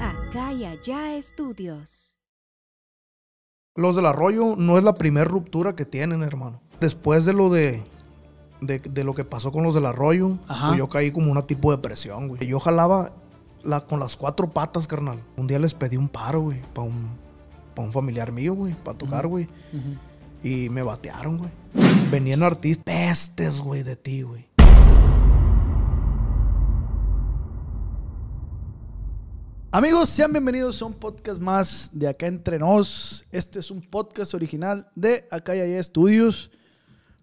Acá y estudios. Los del arroyo no es la primera ruptura que tienen, hermano. Después de lo de de, lo que pasó con los del arroyo, pues yo caí como una tipo de presión, güey. Yo jalaba con las cuatro patas, carnal. Un día les pedí un paro, güey, para un, pa un, familiar mío, güey, para tocar, güey. Y me batearon, güey. Venían artistas pestes, güey, de ti, güey. Amigos, sean bienvenidos a un podcast más de Acá Entre Nos. Este es un podcast original de Acá y Allá Studios.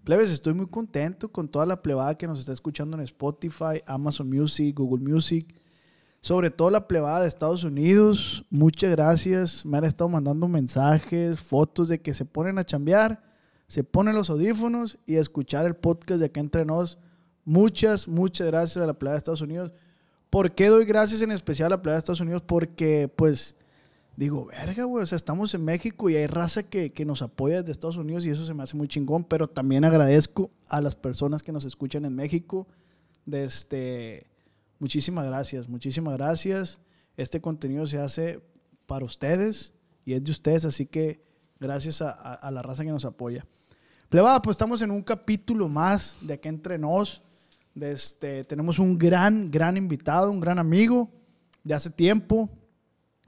Plebes, estoy muy contento con toda la plebada que nos está escuchando en Spotify, Amazon Music, Google Music, sobre todo la plebada de Estados Unidos. Muchas gracias. Me han estado mandando mensajes, fotos de que se ponen a chambear, se ponen los audífonos y a escuchar el podcast de Acá Entre Nos. Muchas, muchas gracias a la plebada de Estados Unidos ¿Por qué doy gracias en especial a la playa de Estados Unidos? Porque, pues, digo, verga, güey, o sea, estamos en México y hay raza que, nos apoya desde Estados Unidos y eso se me hace muy chingón, pero también agradezco a las personas que nos escuchan en México. De este, muchísimas gracias, muchísimas gracias. Este contenido se hace para ustedes y es de ustedes, así que gracias a, la raza que nos apoya. Plebada, pues estamos en un capítulo más de Aquí Entre Nos. Este, tenemos un gran, gran invitado, un gran amigo de hace tiempo.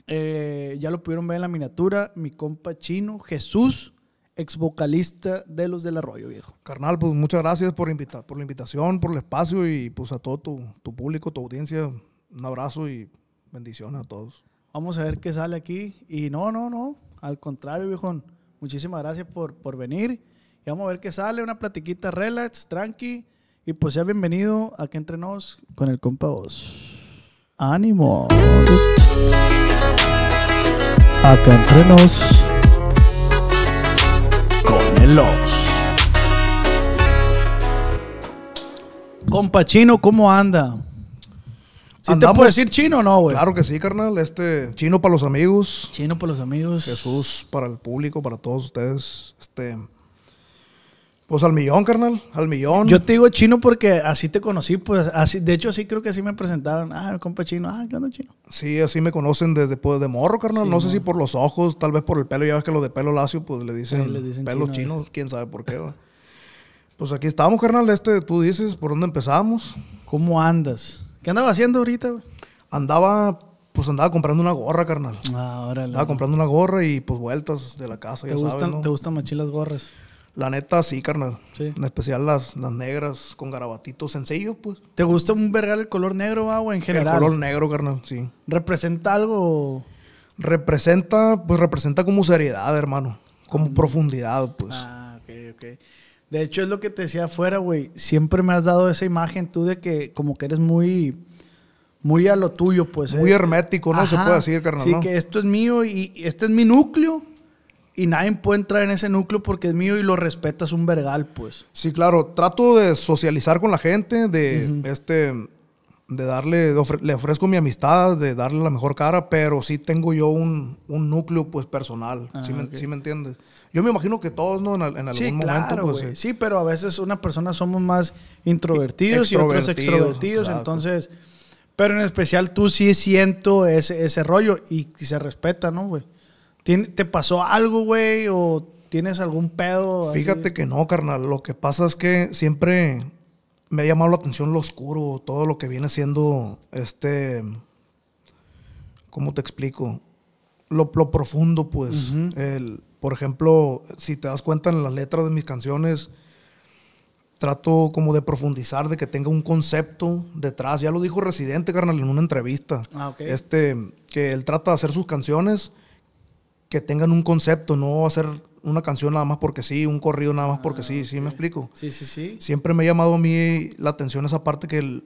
Eh, ya lo pudieron ver en la miniatura, mi compa chino, Jesús, ex vocalista de Los del Arroyo, viejo. Carnal, pues muchas gracias por, invitar, por la invitación, por el espacio y pues a todo tu, público, tu audiencia, un abrazo y bendiciones a todos. Vamos a ver qué sale aquí. Y no, no, no, al contrario, viejo Muchísimas gracias por, por venir. Y vamos a ver qué sale, una platiquita relax, tranqui. Y pues sea bienvenido a entre entrenos con el compa vos. ¡Ánimo! Acá entrenos con el os. Compa chino, ¿cómo anda? ¿Sí te puedo decir chino o no, güey? Claro que sí, carnal. Este, chino para los amigos. Chino para los amigos. Jesús para el público, para todos ustedes. Este, pues al millón, carnal, al millón. Yo te digo chino porque así te conocí, pues así, de hecho sí creo que así me presentaron, ah, el compa chino, ah, ¿qué onda chino? Sí, así me conocen desde pues, de morro, carnal, no, sé si por los ojos, tal vez por el pelo, ya ves que lo de pelo lacio, pues le dicen, dicen pelo chino, eh. quién sabe por qué. pues aquí estamos, carnal, este, tú dices, ¿por dónde empezamos? ¿Cómo andas? ¿Qué andaba haciendo ahorita? Andaba, pues andaba comprando una gorra, carnal. Ah, órale. Andaba comprando una gorra y pues vueltas de la casa, ¿Te gustan, ¿Te gustan machilas gorras? La neta, sí, carnal. Sí. En especial las, las negras con garabatitos sencillos, pues. ¿Te gusta un vergal el color negro, agua en general? El color negro, carnal, sí. ¿Representa algo? Representa, pues representa como seriedad, hermano. Como mm. profundidad, pues. Ah, ok, ok. De hecho, es lo que te decía afuera, güey. Siempre me has dado esa imagen tú de que como que eres muy muy a lo tuyo, pues. Muy eh. hermético, ¿no? Se puede decir, carnal. Sí, que esto es mío y este es mi núcleo y nadie puede entrar en ese núcleo porque es mío y lo respetas un vergal, pues. Sí, claro, trato de socializar con la gente, de este de darle, le ofrezco mi amistad, de darle la mejor cara, pero sí tengo yo un, un núcleo, pues, personal. Ah, si ¿sí, me, entiendes? Yo me imagino que todos, ¿no? En, algún sí, momento, pues, eh. sí. pero a veces una persona somos más introvertidos y otros extrovertidos, entonces... Pero en especial tú sí siento ese, ese rollo y, y se respeta, ¿no, güey? ¿Te pasó algo, güey? ¿O tienes algún pedo? Fíjate que no, carnal. Lo que pasa es que siempre me ha llamado la atención lo oscuro, todo lo que viene siendo este. ¿Cómo te explico? Lo, profundo, pues. por ejemplo, si te das cuenta en las letras de mis canciones, trato como de profundizar, de que tenga un concepto detrás. Ya lo dijo Residente, carnal, en una entrevista. Ah, Este, que él trata de hacer sus canciones que tengan un concepto, no hacer una canción nada más porque sí, un corrido nada más porque ah, sí, sí me explico. Sí, sí, sí. Siempre me ha llamado a mí la atención esa parte que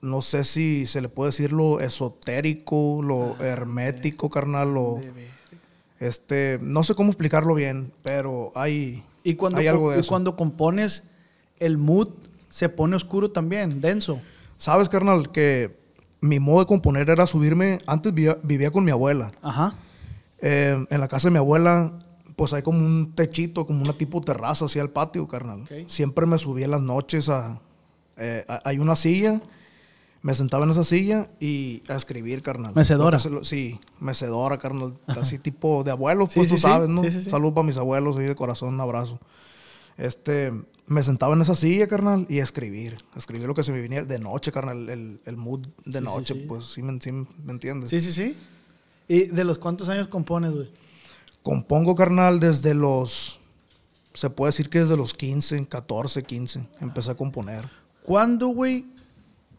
no sé si se le puede decir lo esotérico, lo ah, hermético, carnal, lo este, no sé cómo explicarlo bien, pero hay y cuando algo de y cuando compones el mood se pone oscuro también, denso. Sabes, carnal, que mi modo de componer era subirme, antes vivía con mi abuela. Ajá. Eh, en la casa de mi abuela, pues hay como un techito, como una tipo terraza hacia el patio, carnal. Siempre me subía en las noches eh, a, Hay una silla, me sentaba en esa silla y a escribir, carnal. ¿Mecedora? sí, mecedora, carnal. Así tipo de abuelo pues tú sabes, ¿no? Salud para mis abuelos, ahí de corazón, un abrazo. Este, me sentaba en esa silla, carnal, y a escribir. escribir lo que se me viniera de noche, carnal, el, el mood de noche, pues, sí me entiendes. Sí, sí, sí. ¿Y de los cuántos años compones, güey? Compongo, carnal, desde los. Se puede decir que desde los 15, 14, 15. Empecé a componer. ¿Cuándo, güey?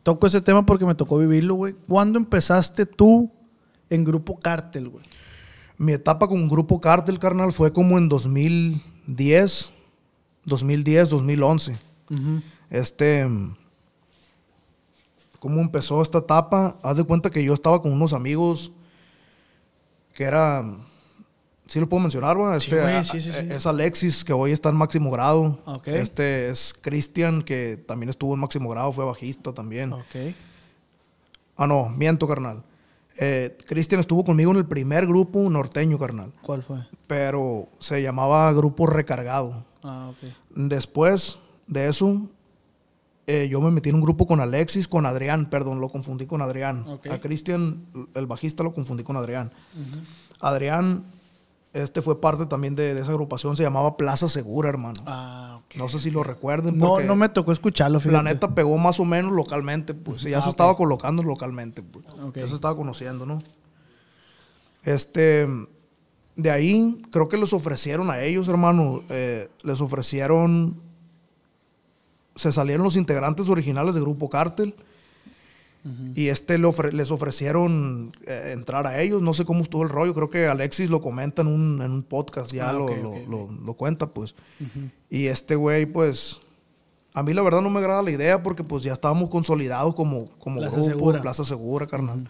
Toco ese tema porque me tocó vivirlo, güey. ¿Cuándo empezaste tú en Grupo Cártel, güey? Mi etapa con Grupo Cártel, carnal, fue como en 2010, 2010, 2011. Este. ¿Cómo empezó esta etapa? Haz de cuenta que yo estaba con unos amigos que era. Sí lo puedo mencionar, Este, sí, sí, sí, es Alexis, que hoy está en máximo grado. Este es Cristian, que también estuvo en máximo grado, fue bajista también. Okay. Ah, no, miento, carnal. Eh, Cristian estuvo conmigo en el primer grupo norteño, carnal. ¿Cuál fue? Pero se llamaba Grupo Recargado. Ah, ok. Después de eso, eh, yo me metí en un grupo con Alexis, con Adrián, perdón, lo confundí con Adrián. A Cristian, el bajista, lo confundí con Adrián. Adrián, este fue parte también de, esa agrupación, se llamaba Plaza Segura, hermano. Ah, No sé si lo recuerden. No, no me tocó escucharlo. La neta pegó más o menos localmente, pues ya ah, se estaba colocando localmente, pues, ya se estaba conociendo, ¿no? Este, de ahí creo que les ofrecieron a ellos, hermano, eh, les ofrecieron se salieron los integrantes originales de Grupo Cartel Y este les ofrecieron eh, entrar a ellos. No sé cómo estuvo el rollo. Creo que Alexis lo comenta en un, podcast. Ya ah, lo, cuenta, pues. Y este güey, pues... A mí la verdad no me agrada la idea porque pues ya estábamos consolidados como, como grupo, en Plaza Segura, carnal.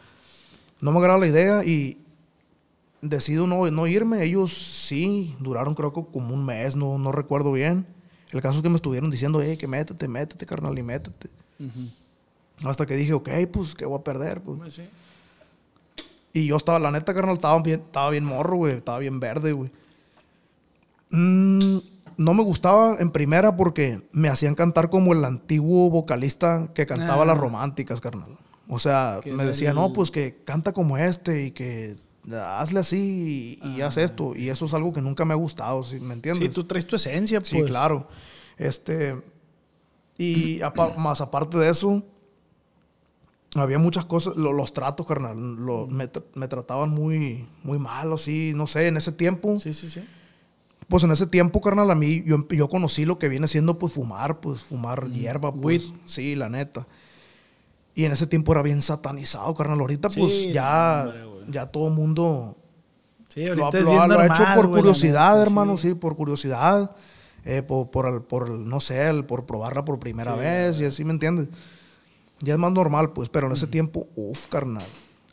No me agrada la idea y decido no, no irme. Ellos sí, duraron creo que como un mes, no, no recuerdo bien. El caso es que me estuvieron diciendo, hey, que métete, métete, carnal, y métete. Hasta que dije, ok, pues, ¿qué voy a perder? Pues? pues y yo estaba, la neta, carnal, estaba bien, estaba bien morro, güey. Estaba bien verde, güey. Mm, no me gustaba en primera porque me hacían cantar como el antiguo vocalista que cantaba las ah. románticas, carnal. O sea, me decían, no, pues que canta como este y que hazle así y, haz ah. esto. Y eso es algo que nunca me ha gustado, ¿sí? ¿me entiendes? Sí, tú traes tu esencia, pues. Sí, claro. Este, y más aparte de eso, había muchas cosas, los tratos, carnal, mm. me, trataban muy, muy mal, así, no sé, en ese tiempo. Sí, sí, sí. Pues en ese tiempo, carnal, a mí, yo, conocí lo que viene siendo, pues, fumar, pues, fumar mm, hierba, pues, sí, la neta. Y en ese tiempo era bien satanizado, carnal. Ahorita, pues, ya ya todo mundo sí, lo, lo, ha hecho por curiosidad, hermano, sí. por curiosidad, eh, por, por, no sé, el, por probarla por primera vez, y así, ¿me entiendes? Ya es más normal, pues, pero en ese tiempo, uff, carnal,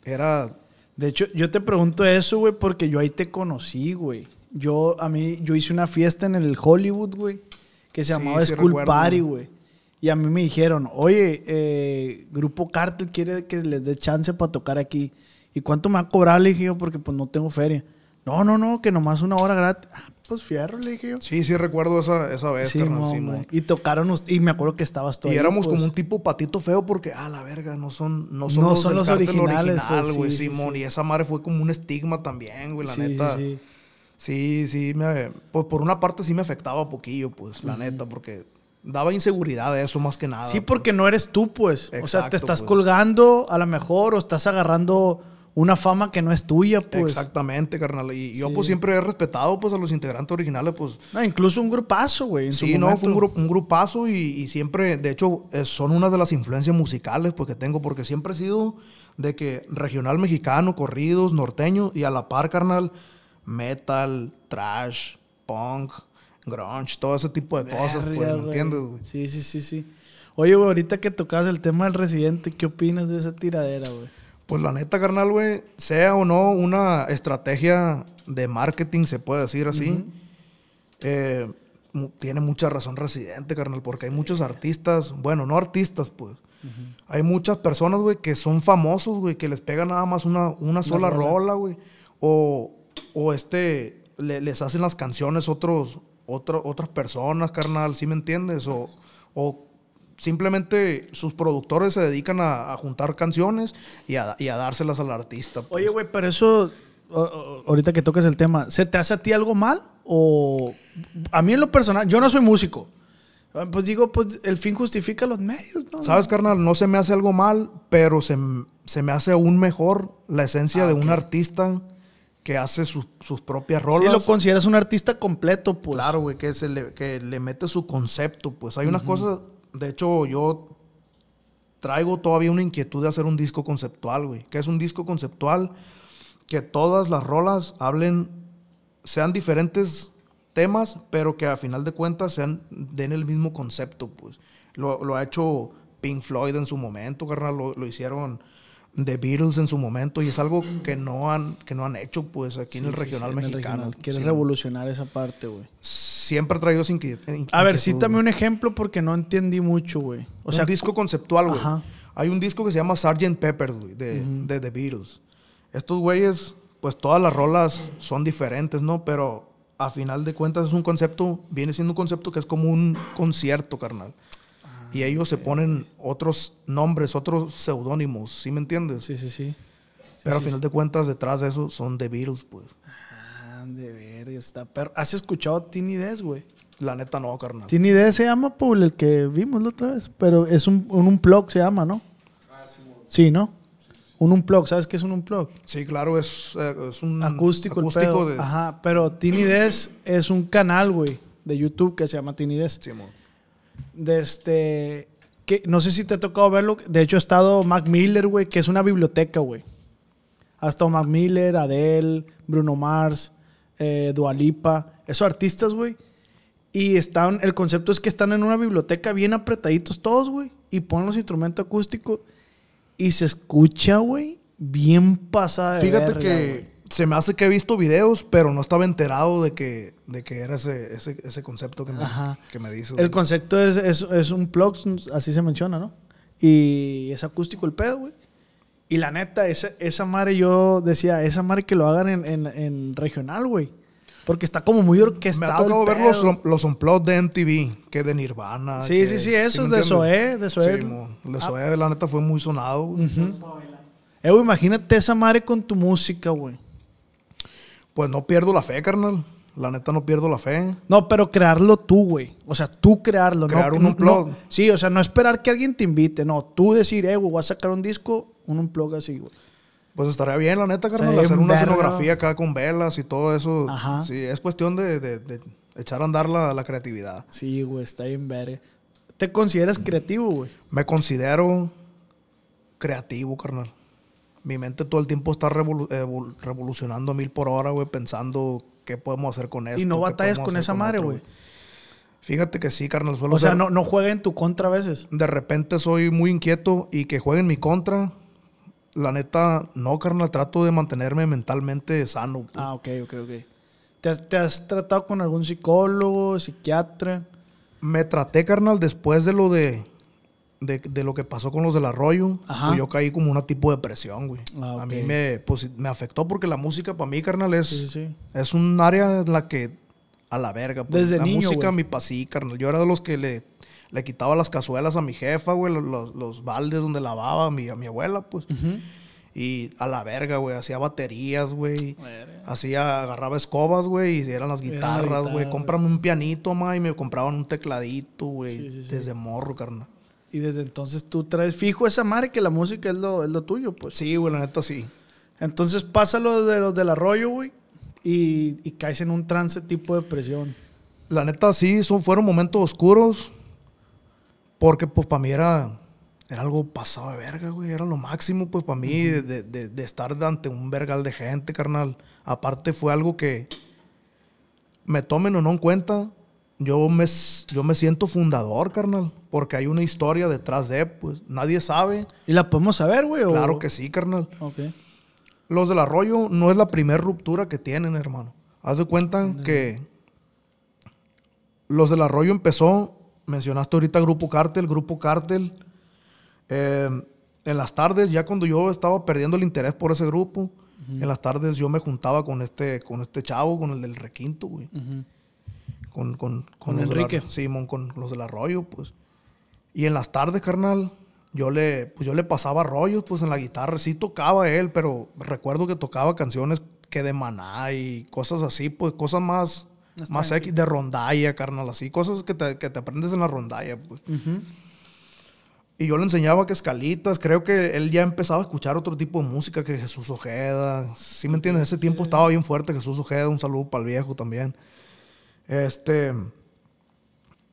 era... De hecho, yo te pregunto eso, güey, porque yo ahí te conocí, güey. Yo, a mí, yo hice una fiesta en el Hollywood, güey, que se llamaba School Party, güey. Y a mí me dijeron, oye, eh, Grupo Cartel quiere que les dé chance para tocar aquí. ¿y cuánto me va a cobrar? Le porque pues no tengo feria. No, no, no, que nomás una hora gratis. Ah, pues fierro, le Sí, sí, recuerdo esa, vez, sí, Y tocaron, y me acuerdo que estabas todo. Y éramos como pues. un tipo patito feo porque, ah, la verga, no son, no son, los, son originales. Pues, güey, Simón. Y esa madre fue como un estigma también, güey, la neta. Sí, sí. Sí, me, pues por una parte sí me afectaba poquillo, pues, la neta, porque daba inseguridad de eso más que nada. Sí, pues. porque no eres tú, pues. o sea, te estás colgando a lo mejor o estás agarrando una fama que no es tuya, pues. Exactamente, carnal. Y yo, pues, siempre he respetado, pues, a los integrantes originales, pues. incluso un grupazo, güey. Sí, no, un, un grupazo y, siempre, de hecho, eh, son una de las influencias musicales, pues, que tengo, porque siempre he sido de que regional mexicano, corridos, norteño. y a la par, carnal, metal, trash, punk, grunge, todo ese tipo de cosas, pues, ¿me entiendes, güey? Sí, sí, sí, sí. Oye, güey, ahorita que tocas el tema del residente, ¿qué opinas de esa tiradera, güey? Pues la neta, carnal, güey, sea o no una estrategia de marketing, se puede decir así, eh, tiene mucha razón residente, carnal, porque hay muchos artistas, bueno, no artistas, pues. Hay muchas personas, güey, que son famosos, güey, que les pega nada más una, una sola rola, güey. O, o este, les hacen las canciones otros, otras personas, carnal, ¿sí me entiendes? O, o simplemente sus productores se dedican a, juntar canciones y a, dárselas al artista. Pues. Oye, güey, pero eso, ahorita que toques el tema, ¿se te hace a ti algo mal? O a mí en lo personal, yo no soy músico. Pues digo, pues el fin justifica los medios, ¿no? Sabes, carnal, no se me hace algo mal, pero se, me hace aún mejor la esencia ah, de un artista que hace sus propias rolas. y lo consideras un artista completo, pues. Claro, güey, que, le, que le mete su concepto, pues. Hay unas cosas de hecho, yo traigo todavía una inquietud de hacer un disco conceptual, güey. Que es un disco conceptual que todas las rolas hablen, sean diferentes temas, pero que a final de cuentas sean, den el mismo concepto, pues. Lo, ha hecho Pink Floyd en su momento, carnal. Lo, lo hicieron de Beatles en su momento y es algo que no han, que no han hecho pues aquí en el regional mexicano. Quiere revolucionar esa parte, güey. Siempre ha traído sin A ver, cítame un ejemplo porque no entendí mucho, güey. O sea, un disco conceptual, güey. Hay un disco que se llama Sgt. Pepper, güey, de, de The Beatles. Estos güeyes, pues todas las rolas son diferentes, ¿no? Pero a final de cuentas es un concepto, viene siendo un concepto que es como un concierto, carnal. Y ellos se ponen otros nombres, otros seudónimos, ¿sí me entiendes? Sí, sí, sí. Pero a al final de cuentas, detrás de eso son The Beatles, pues. Ah, de ver, está perro. ¿Has escuchado Tiny güey? La neta no, carnal. Tiny se llama, Paul, el que vimos la otra vez. Pero es un, un, blog, se llama, ¿no? Ah, sí, Sí, ¿no? Un un blog ¿sabes qué es un unplug? Sí, claro, es, eh, es un acústico. Ajá, pero Tiny es un canal, güey, de YouTube que se llama Tiny Sí, amor. De este, que, no sé si te ha tocado verlo. De hecho, ha estado Mac Miller, güey, que es una biblioteca, güey. Ha estado Mac Miller, Adele, Bruno Mars, eh, Dualipa. Esos artistas, güey. Y están, el concepto es que están en una biblioteca bien apretaditos todos, güey. Y ponen los instrumentos acústicos. Y se escucha, güey, bien pasada Fíjate que se me hace que he visto videos, pero no estaba enterado de que, de que era ese, ese, ese concepto que me, que me dices. El concepto es, es, es, un plug, así se menciona, ¿no? Y es acústico el pedo, güey. Y la neta, esa, esa madre yo decía, esa madre que lo hagan en, en, regional, güey. Porque está como muy orquestado. Me ha tocado ver los, los unplugs de MTV, que de Nirvana. Sí, sí, sí, eso es de Zoé, de Zoé. Sí, de ah. Zoé, la neta fue muy sonado. Güey. Evo, eh, imagínate esa madre con tu música, güey. Pues no pierdo la fe, carnal. La neta no pierdo la fe. No, pero crearlo tú, güey. O sea, tú crearlo. Crear un unplug. sí, o sea, no esperar que alguien te invite. No, tú decir, eh, güey, voy a sacar un disco, un unplug así, güey. Pues estaría bien, la neta, carnal. Hacer una escenografía acá con velas y todo eso. Ajá. Sí, es cuestión de, echar a andar la, creatividad. Sí, güey, está bien verde. ¿Te consideras creativo, güey? Me considero creativo, carnal mi mente todo el tiempo está revolucionando a mil por hora, güey, pensando qué podemos hacer con esto. Y no batallas con esa madre, güey. Fíjate que sí, carnal. Suelo o sea, no, no juega en tu contra a veces. De repente soy muy inquieto y que juegue en mi contra. La neta, no, carnal. Trato de mantenerme mentalmente sano. Ah, ok, ok, ok. ¿Te has, tratado con algún psicólogo, psiquiatra? Me traté, carnal, después de lo de de, de, lo que pasó con los del arroyo, pues yo caí como una tipo de presión, güey. Ah, a mí me, pues, me afectó porque la música para mí, carnal, es, un área en la que a la verga. Pues, Desde la música me mi pasí, carnal. Yo era de los que le, le quitaba las cazuelas a mi jefa, güey, los, baldes donde lavaba a mi, a mi abuela, pues. Y a la verga, güey, hacía baterías, güey. Hacía, agarraba escobas, güey, y eran las guitarras, güey. un pianito, ma, y me compraban un tecladito, güey. Desde morro, carnal. Y desde entonces tú traes fijo esa madre que la música es lo, es lo tuyo, pues. Sí, güey, la neta sí. Entonces pasa lo de los del arroyo, güey, y, caes en un trance tipo de presión. La neta sí, son, fueron momentos oscuros, porque pues para mí era, era algo pasado de verga, güey, era lo máximo, pues para mí, de, de, de, estar ante un vergal de gente, carnal. Aparte fue algo que me tomen o no en cuenta, yo me, yo me siento fundador, carnal, porque hay una historia detrás de, pues nadie sabe. ¿Y la podemos saber, güey? Claro que sí, carnal. Los del arroyo no es la primera ruptura que tienen, hermano. Haz de cuenta que los del arroyo empezó, mencionaste ahorita Grupo Cártel, Grupo Cártel. Eh, en las tardes, ya cuando yo estaba perdiendo el interés por ese grupo, en las tardes yo me juntaba con este, con este chavo, con el del requinto, güey con, con, con, Enrique. Simón, con los del arroyo, pues. Y en las tardes, carnal, yo le, pues yo le pasaba rollos, pues en la guitarra. Sí tocaba él, pero recuerdo que tocaba canciones que de maná y cosas así, pues cosas más, más X, de rondalla, carnal, así. Cosas que te, aprendes en la rondalla, pues. Y yo le enseñaba que escalitas, creo que él ya empezaba a escuchar otro tipo de música que Jesús Ojeda. ¿Sí me entiendes? Ese tiempo estaba bien fuerte Jesús Ojeda, un saludo para el viejo también. Este.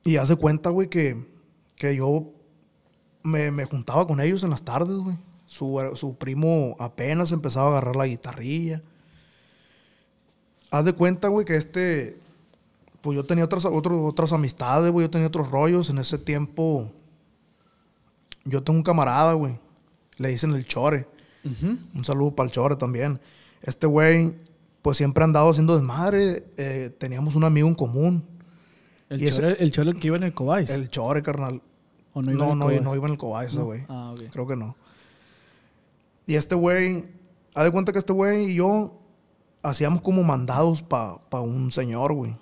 Y hace cuenta, güey, que, que yo me, juntaba con ellos en las tardes, güey. Su, primo apenas empezaba a agarrar la guitarrilla. Haz de cuenta, güey, que este. Pues yo tenía otras, otras amistades, güey. Yo tenía otros rollos. En ese tiempo. Yo tengo un camarada, güey. Le dicen el Chore. Un saludo para el Chore también. Este güey pues siempre andado haciendo desmadre. Eh, teníamos un amigo en común. El, chore, el que iba en el Cobayes? El chore, carnal. ¿O no, iba no, no, iba en el ese güey. Ah, Creo que no. Y este güey, haz de cuenta que este güey y yo hacíamos como mandados para pa un señor, güey.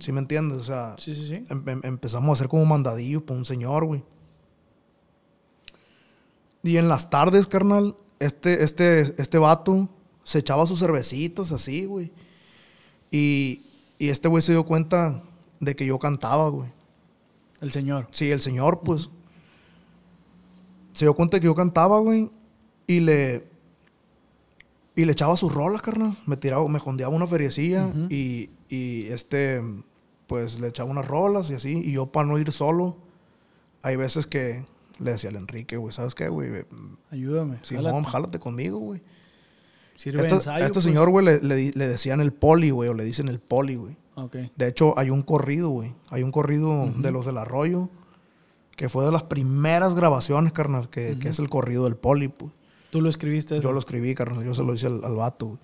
¿Sí me entiendes? O sea, sí, sí, sí. Em, em, empezamos a hacer como mandadillos para un señor, güey. Y en las tardes, carnal, este, este, este vato se echaba sus cervecitas así, güey. Y, este güey se dio cuenta de que yo cantaba, güey. El señor. Sí, el señor, pues. Se dio cuenta de que yo cantaba, güey. Y le. Y le echaba sus rolas, carnal. Me tiraba, me jondeaba una feriecilla. y, este. Pues le echaba unas rolas y así. Y yo, para no ir solo, hay veces que le decía al Enrique, güey, ¿sabes qué, güey? Ayúdame. Si no, jálate conmigo, güey este pues. señor, güey, le, decían el poli, güey, o le dicen el poli, güey. De hecho, hay un corrido, güey. Hay un corrido de los del arroyo, que fue de las primeras grabaciones, carnal, que, es el corrido del poli, güey. Pues. ¿Tú lo escribiste? Yo lo escribí, carnal. Yo se lo hice al, vato, güey.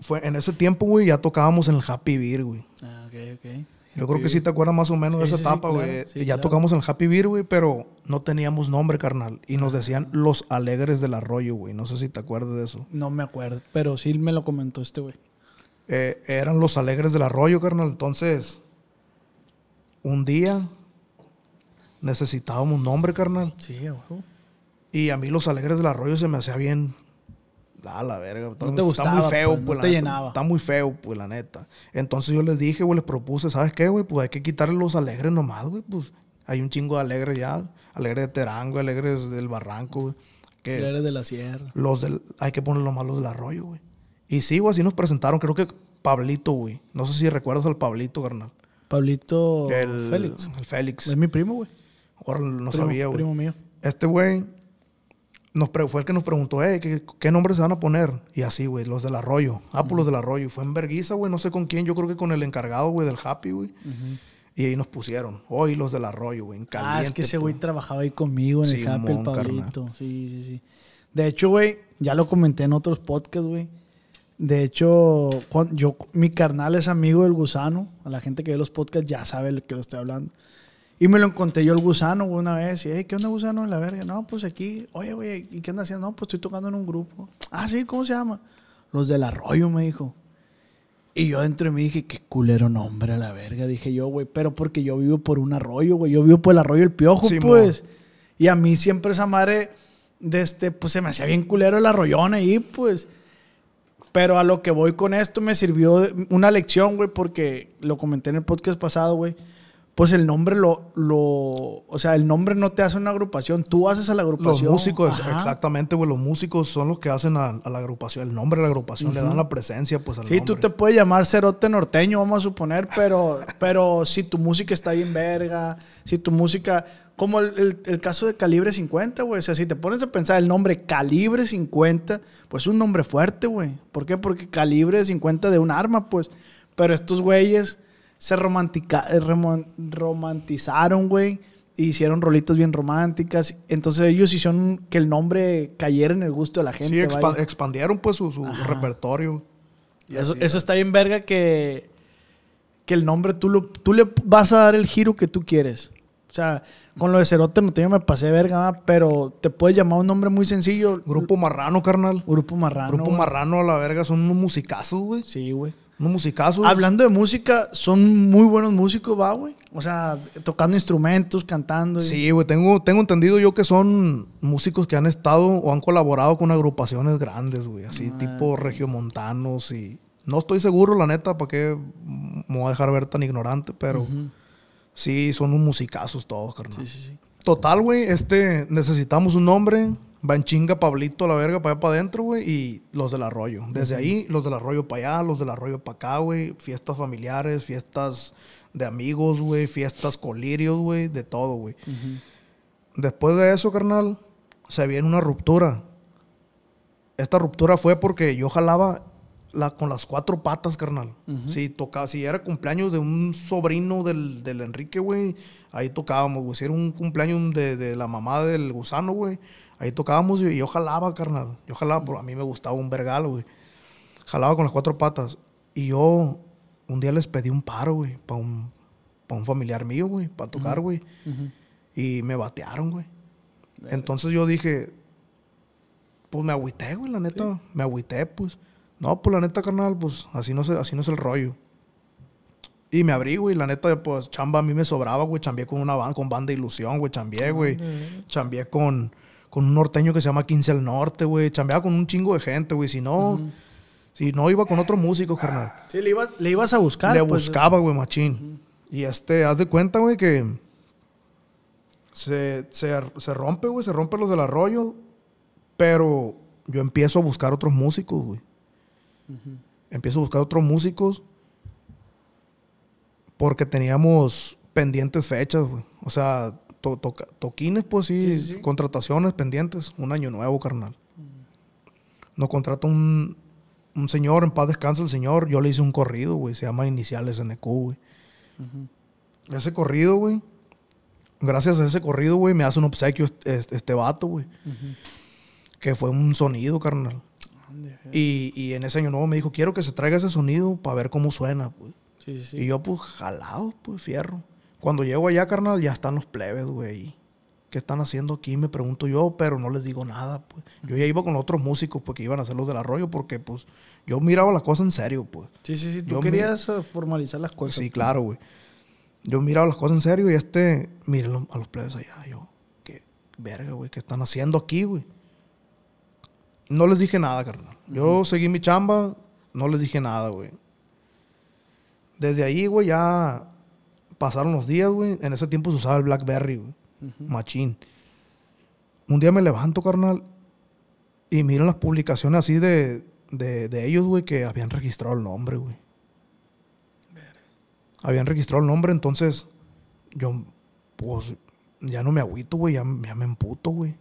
Fue en ese tiempo, güey, ya tocábamos en el Happy Beer, güey. Ah, ok, ok. Yo creo que sí te acuerdas más o menos de esa etapa, güey. ya tocamos el Happy Beer, güey, pero no teníamos nombre, carnal. Y nos decían los alegres del arroyo, güey. No sé si te acuerdas de eso. No me acuerdo, pero sí me lo comentó este, güey. Eh, eran los alegres del arroyo, carnal. Entonces, un día necesitábamos un nombre, carnal. Sí, Y a mí los alegres del arroyo se me hacía bien da la verga. Está, no te gustaba, muy pues, feo, pues, te llenaba. Está muy feo, pues, la neta. Entonces yo les dije, güey, les propuse, ¿sabes qué, güey? Pues hay que quitarle los alegres nomás, güey. Pues hay un chingo de alegres ya. Alegres de Terango, alegres del Barranco, güey. alegres de la Sierra. Los del, hay que poner los malos del arroyo, güey. Y sí, güey, así nos presentaron. Creo que Pablito, güey. No sé si recuerdas al Pablito, carnal. Pablito el, Félix. El Félix. Es mi primo, güey. Ahora no sabía, güey. Primo mío. Este güey nos fue el que nos preguntó, ¿qué, nombres nombre se van a poner? Y así, güey, los del arroyo. Ah, pues los del arroyo. fue en Berguiza, güey, no sé con quién, yo creo que con el encargado, güey, del Happy, güey. Y ahí nos pusieron, hoy los del arroyo, güey, en Ah, es que ese güey trabajaba ahí conmigo en el Happy, el Pablito. Sí, sí, sí. De hecho, güey, ya lo comenté en otros podcasts, güey. De hecho, yo, mi carnal es amigo del gusano. A la gente que ve los podcasts ya sabe lo que lo estoy hablando. Y me lo encontré yo el gusano una vez. Y, hey, ¿qué onda, gusano? La verga. No, pues aquí. Oye, güey, ¿y qué andas haciendo? No, pues estoy tocando en un grupo. Ah, sí, ¿cómo se llama? Los del Arroyo, me dijo. Y yo dentro de mí dije, qué culero nombre a la verga. Dije yo, güey, pero porque yo vivo por un arroyo, güey. Yo vivo por el Arroyo El Piojo, sí, pues. Y a mí siempre esa madre, de este, pues se me hacía bien culero el Arroyón ahí, pues. Pero a lo que voy con esto me sirvió una lección, güey, porque lo comenté en el podcast pasado, güey pues el nombre lo, lo, o sea, el nombre no te hace una agrupación, tú haces a la agrupación. Los músicos, exactamente, güey, los músicos son los que hacen a, la agrupación, el nombre de la agrupación, le dan la presencia, pues al Sí, tú te puedes llamar Cerote Norteño, vamos a suponer, pero, pero si tu música está en verga, si tu música, como el, el, caso de Calibre 50, güey. O sea, si te pones a pensar el nombre Calibre 50, pues es un nombre fuerte, güey. ¿Por qué? Porque Calibre 50 de un arma, pues. Pero estos güeyes se eh, romantizaron, güey. hicieron rolitas bien románticas. Entonces ellos hicieron que el nombre cayera en el gusto de la gente. Sí, expandieron pues su, repertorio. eso, eso está bien verga que, que el nombre tú, lo, tú le vas a dar el giro que tú quieres. O sea, con lo de Cerote no te me pasé verga, pero te puedes llamar un nombre muy sencillo. Grupo Marrano, carnal. Grupo Marrano. Grupo Marrano a la verga, son unos musicazos, güey. Sí, güey. Unos musicazos. Hablando de música, son muy buenos músicos, va, güey. O sea, tocando instrumentos, cantando. Sí, güey. Tengo, tengo entendido yo que son músicos que han estado o han colaborado con agrupaciones grandes, güey. Así, tipo tipo regiomontanos y. No estoy seguro, la neta, para qué me voy a dejar ver tan ignorante, pero. Sí, son unos musicazos todos, carnal. Sí, sí, sí. Total, güey, este, necesitamos un nombre. Van chinga Pablito a la verga para allá para adentro, güey. Y los del arroyo. Desde ahí, los del arroyo para allá, los del arroyo para acá, güey. Fiestas familiares, fiestas de amigos, güey. Fiestas colirios, güey. De todo, güey. Después de eso, carnal, se viene una ruptura. Esta ruptura fue porque yo jalaba la, con las cuatro patas, carnal. Si tocaba, si era cumpleaños de un sobrino del, Enrique, güey, ahí tocábamos, güey. Si era un cumpleaños de, de la mamá del gusano, güey, Ahí tocábamos y yo jalaba, carnal. Yo jalaba, a mí me gustaba un vergalo, güey. Jalaba con las cuatro patas. Y yo un día les pedí un paro, güey, para un, un, familiar mío, güey, para tocar, güey. Y me batearon, güey. Entonces yo dije, pues me agüité, güey, la neta. Me agüité, pues. No, pues la neta, carnal, pues así no, así no es el rollo. Y me abrí, güey. La neta, pues chamba a mí me sobraba, güey. Chambié con una banda, con banda de ilusión, güey. Chambié, ah, güey. Chambié con con un norteño que se llama 15 al Norte, güey. Chambeaba con un chingo de gente, güey. Si no, si no iba con otro músico, carnal. Sí, le, iba, ibas a buscar. Le pues, buscaba, güey, machín. Y este, haz de cuenta, güey, que se, rompe, güey, se rompe los del arroyo. Pero yo empiezo a buscar otros músicos, güey. Empiezo a buscar otros músicos porque teníamos pendientes fechas, güey. O sea, to, toquines, pues sí, contrataciones pendientes, un año nuevo, carnal. Mm. Nos contrata un, un señor, en paz descansa el señor, yo le hice un corrido, güey, se llama Iniciales NQ, güey. Ese corrido, güey, gracias a ese corrido, güey, me hace un obsequio este, vato, güey. Que fue un sonido, carnal. Y, en ese año nuevo me dijo, quiero que se traiga ese sonido para ver cómo suena, pues". Y yo, pues, jalado, pues, fierro. Cuando llego allá, carnal, ya están los plebes, güey. ¿Qué están haciendo aquí? Me pregunto yo, pero no les digo nada. Pues. Yo ya iba con otros músicos pues, que iban a hacer los del arroyo, porque pues yo miraba las cosas en serio, pues. Sí, sí, sí. Tú querías eh, formalizar las cosas. Sí, claro, güey. Yo miraba las cosas en serio y este, miren a los plebes allá. Yo, qué verga, güey, ¿qué están haciendo aquí, güey? No les dije nada, carnal. Yo seguí mi chamba, no les dije nada, güey. Desde ahí, güey, ya pasaron los días, güey. En ese tiempo se usaba el Blackberry, güey. Machín. Un día me levanto, carnal, y miro las publicaciones así de, de, ellos, güey, que habían registrado el nombre, güey. Habían registrado el nombre, entonces yo, pues, ya no me agüito, güey, ya, me emputo, güey.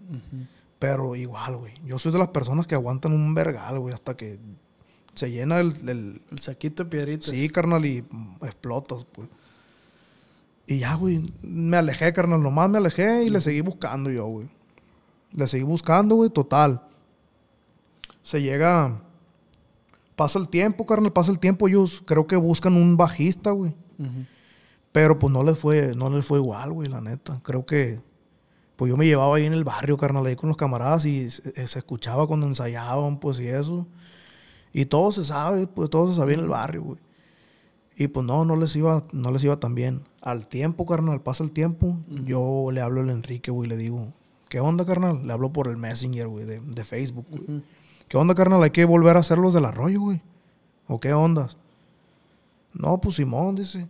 Pero igual, güey. Yo soy de las personas que aguantan un vergal, güey, hasta que se llena el, el, saquito de piedritas. Sí, carnal, y explotas, pues. Y ya, güey, me alejé, carnal, nomás me alejé y le seguí buscando yo, güey. Le seguí buscando, güey, total. Se llega. Pasa el tiempo, carnal, pasa el tiempo. Ellos creo que buscan un bajista, güey. Pero pues no les fue, no les fue igual, güey, la neta. Creo que. Pues yo me llevaba ahí en el barrio, carnal, ahí con los camaradas y se, eh, escuchaba cuando ensayaban, pues y eso. Y todo se sabe, pues todo se sabía en el barrio, güey. Y pues no, no les iba, no les iba tan bien. Al tiempo, carnal, pasa el tiempo, yo le hablo al Enrique, güey, le digo, ¿qué onda, carnal? Le hablo por el Messenger, güey, de, Facebook, güey. ¿Qué onda, carnal? Hay que volver a hacer los del arroyo, güey. ¿O qué onda? No, pues Simón, dice.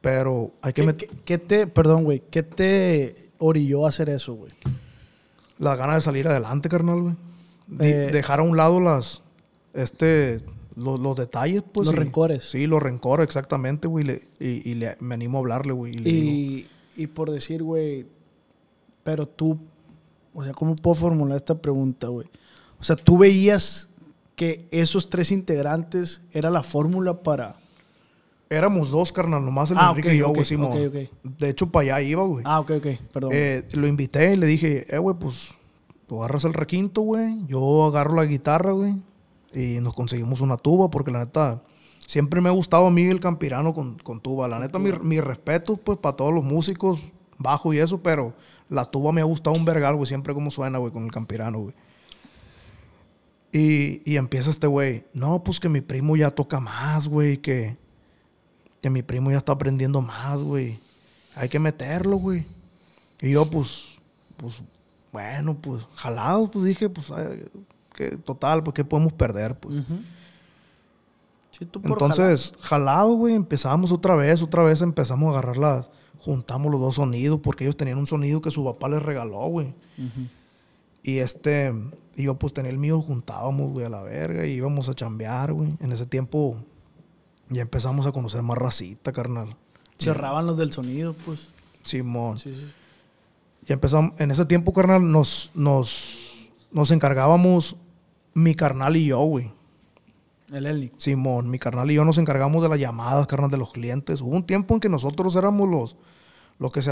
Pero hay que meter. ¿Qué, te, perdón, güey, qué te orilló a hacer eso, güey? La gana de salir adelante, carnal, güey. De, eh, dejar a un lado las. Este los, los detalles, pues. Los rencores. Sí, los rencores, exactamente, güey. y, y le, me animo a hablarle, güey. Y, y por decir, güey, pero tú, o sea, ¿cómo puedo formular esta pregunta, güey? O sea, tú veías que esos tres integrantes era la fórmula para... Éramos dos, carnal, nomás el ah, Enrique y yo, güey. de hecho, para allá iba, güey. Ah, ok, ok, perdón. Eh, lo invité y le dije, eh, güey, pues tú agarras el requinto, güey. Yo agarro la guitarra, güey y nos conseguimos una tuba, porque la neta, siempre me ha gustado a mí el campirano con, tuba. La neta, mi, respeto, pues, para todos los músicos, bajo y eso, pero la tuba me ha gustado un vergal, güey, siempre como suena, güey, con el campirano, güey. Y, empieza este güey, no, pues que mi primo ya toca más, güey, que, mi primo ya está aprendiendo más, güey. Hay que meterlo, güey. Y yo, pues, pues, bueno, pues, jalado, pues dije, pues, que total, pues, ¿qué podemos perder? Pues. Entonces, jalado, güey, empezamos otra vez, otra vez empezamos a agarrar las. Juntamos los dos sonidos, porque ellos tenían un sonido que su papá les regaló, güey. Y este, y yo pues tenía el mío, juntábamos, güey, a la verga, y íbamos a chambear, güey. En ese tiempo ya empezamos a conocer más racita, carnal. Cerraban los del sonido, pues. Simón. Sí, sí. Y empezamos, en ese tiempo, carnal, nos, nos, nos encargábamos mi carnal y yo, güey. El Eli. Simón, mi carnal y yo nos encargamos de las llamadas, carnal, de los clientes. Hubo un tiempo en que nosotros éramos los, los, que, se,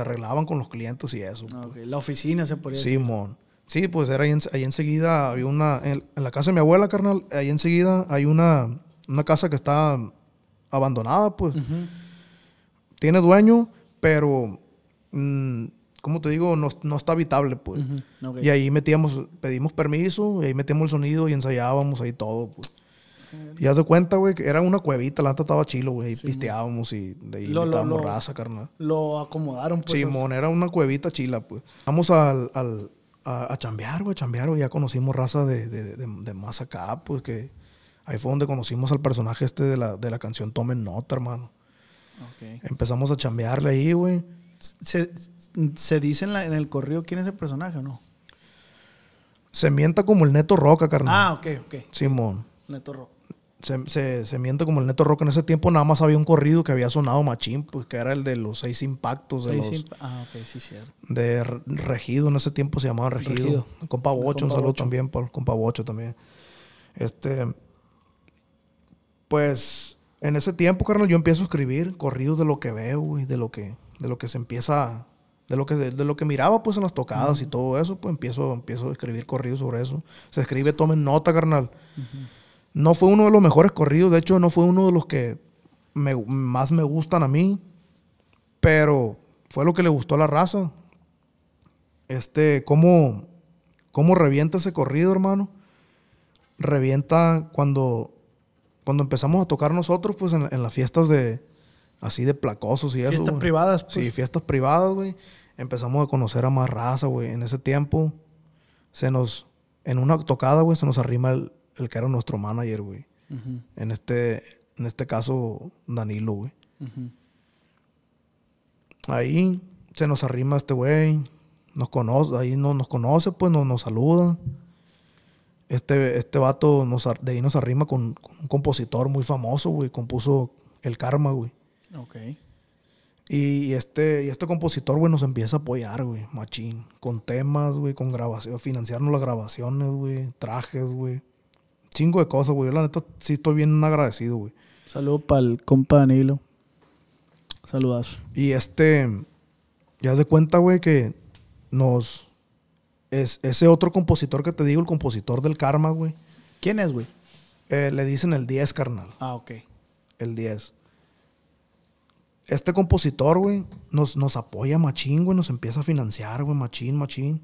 arreglaban con los clientes y eso. Pues. La oficina se podría Simón. Sí, pues era ahí, enseguida, había una, en, la casa de mi abuela, carnal, ahí enseguida hay una, una casa que está abandonada, pues. Tiene dueño, pero mm, como te digo, no, está habitable, pues. Y ahí metíamos, pedimos permiso, y ahí metíamos el sonido y ensayábamos ahí todo, pues. Y haz cuenta, güey, que era una cuevita, la neta estaba chilo, güey, Y pisteábamos y de ahí lo, raza, carnal. Lo acomodaron, pues. Simón, era una cuevita chila, pues. Vamos a, a, chambear, güey, a chambear, Ya conocimos raza de, de, más acá, pues que ahí fue donde conocimos al personaje este de la, canción Tomen Nota, hermano. Empezamos a chambearle ahí, güey. ¿Se, se dice en, el corrido quién es el personaje o no? Se mienta como el Neto Roca, carnal. Ah, ok, ok. Simón. Neto Roca. Se, se, mienta como el Neto Roca. En ese tiempo nada más había un corrido que había sonado machín, pues que era el de los seis impactos. De los, ah, ok, sí, cierto. De Regido, en ese tiempo se llamaba Regido. Con Compa Bocho, un saludo también por compa Bocho también. Este. Pues en ese tiempo, carnal, yo empiezo a escribir corridos de lo que veo, y de lo que, de lo que se empieza, de lo que, de lo que miraba, pues, en las tocadas y todo eso, pues, empiezo, empiezo a escribir corridos sobre eso. Se escribe, tomen nota, carnal. No fue uno de los mejores corridos, de hecho, no fue uno de los que más me gustan a mí, pero fue lo que le gustó a la raza. Este, cómo, cómo revienta ese corrido, hermano. Revienta cuando cuando empezamos a tocar nosotros, pues en, las fiestas de, así de placosos y fiestas eso. Fiestas privadas, pues. Sí, fiestas privadas, güey. Empezamos a conocer a más raza, güey. En ese tiempo, se nos, en una tocada, güey, se nos arrima el, que era nuestro manager, güey. en, este, en este caso, Danilo, güey. Ahí se nos arrima este güey. Nos conoce, ahí no, nos conoce, pues nos saluda. Este, este, vato nos, de ahí nos arrima con, un compositor muy famoso, güey. Compuso El Karma, güey. Ok. Y este, y este compositor, güey, nos empieza a apoyar, güey, machín. Con temas, güey, con grabación, financiarnos las grabaciones, güey, trajes, güey. Chingo de cosas, güey. Yo, la neta, sí estoy bien agradecido, güey. Saludo para el compa Danilo. Saludazo. Y este, ya se cuenta, güey, que nos, es ese otro compositor que te digo, el compositor del karma, güey. ¿Quién es, güey? Eh, le dicen el 10, carnal. Ah, ok. El 10. Este compositor, güey, nos, nos apoya machín, güey, nos empieza a financiar, güey, machín, machín.